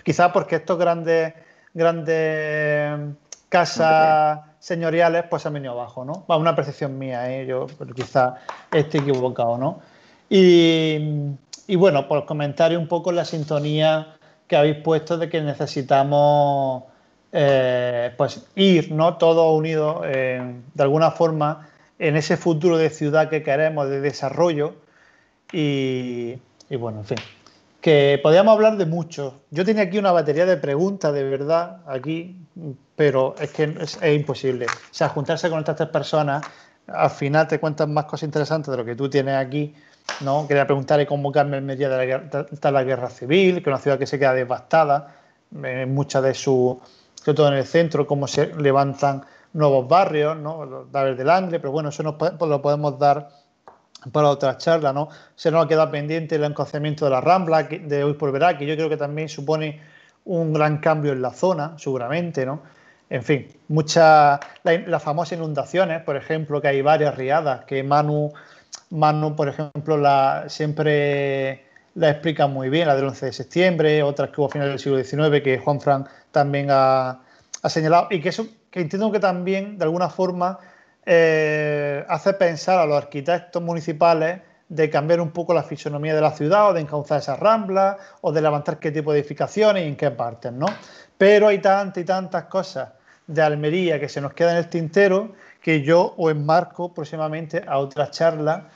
quizás porque estos grandes, grandes eh, casas señoriales pues han venido abajo, ¿no? Va, una percepción mía, ¿eh? yo pues, quizás estoy equivocado, ¿no? Y, y bueno, por pues, comentar un poco la sintonía que habéis puesto de que necesitamos eh, pues ir, ¿no? Todos unidos, de alguna forma, en ese futuro de ciudad que queremos, de desarrollo. Y, bueno, en fin, que podíamos hablar de mucho. Yo tenía aquí una batería de preguntas, de verdad, aquí, pero es que es, imposible. O sea, juntarse con estas tres personas, al final te cuentan más cosas interesantes de lo que tú tienes aquí. ¿no? Quería preguntar cómo convocarme medio de la, de la guerra civil, que es una ciudad que se queda devastada, en eh, muchas de sus sobre todo en el centro, cómo se levantan nuevos barrios, ¿no? Los del Angle, pero bueno, eso pues lo podemos dar para otra charla, ¿no? Se nos ha quedado pendiente el encociamiento de la Rambla de hoy por verá, que yo creo que también supone un gran cambio en la zona, seguramente, ¿no? En fin, muchas las famosas inundaciones, por ejemplo, que hay varias riadas, que Manu, Manu por ejemplo, la, siempre la explica muy bien, la del 11 de septiembre, otras que hubo a finales del siglo XIX, que Juan Fran también ha, señalado. Y que eso, que entiendo que también, de alguna forma, eh, hace pensar a los arquitectos municipales de cambiar un poco la fisonomía de la ciudad o de encauzar esas ramblas o de levantar qué tipo de edificaciones y en qué partes, ¿no? Pero hay tantas y tantas cosas de Almería que se nos quedan en el tintero que yo os enmarco próximamente a otra charla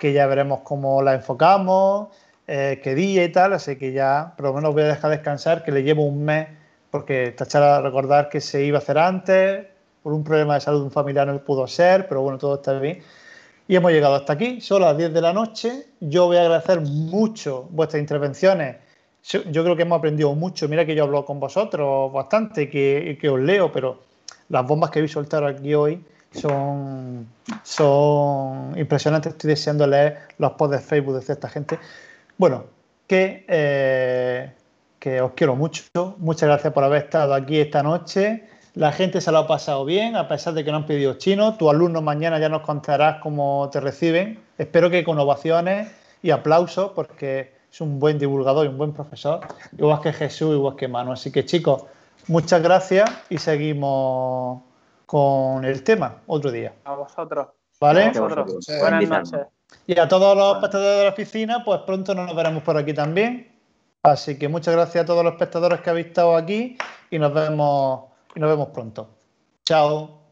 que ya veremos cómo la enfocamos, eh, qué día y tal, así que ya por lo menos voy a dejar descansar que le llevo un mes porque a recordar que se iba a hacer antes, por un problema de salud un familiar no pudo ser, pero bueno, todo está bien. Y hemos llegado hasta aquí, son las 10 de la noche. Yo voy a agradecer mucho vuestras intervenciones. Yo creo que hemos aprendido mucho. Mira que yo hablo con vosotros bastante, que, que os leo, pero las bombas que habéis soltar aquí hoy son, son impresionantes. Estoy deseando leer los posts de Facebook de esta gente. Bueno, que eh, que os quiero mucho. Muchas gracias por haber estado aquí esta noche. La gente se lo ha pasado bien, a pesar de que no han pedido chino. tu alumno mañana ya nos contarás cómo te reciben. Espero que con ovaciones y aplausos, porque es un buen divulgador y un buen profesor, igual que Jesús, igual que Manu. Así que chicos, muchas gracias y seguimos con el tema otro día. A vosotros. ¿Vale? Buenas noches. Y a todos los espectadores de la oficina, pues pronto nos veremos por aquí también. Así que muchas gracias a todos los espectadores que habéis estado aquí y nos vemos, y nos vemos pronto. Chao.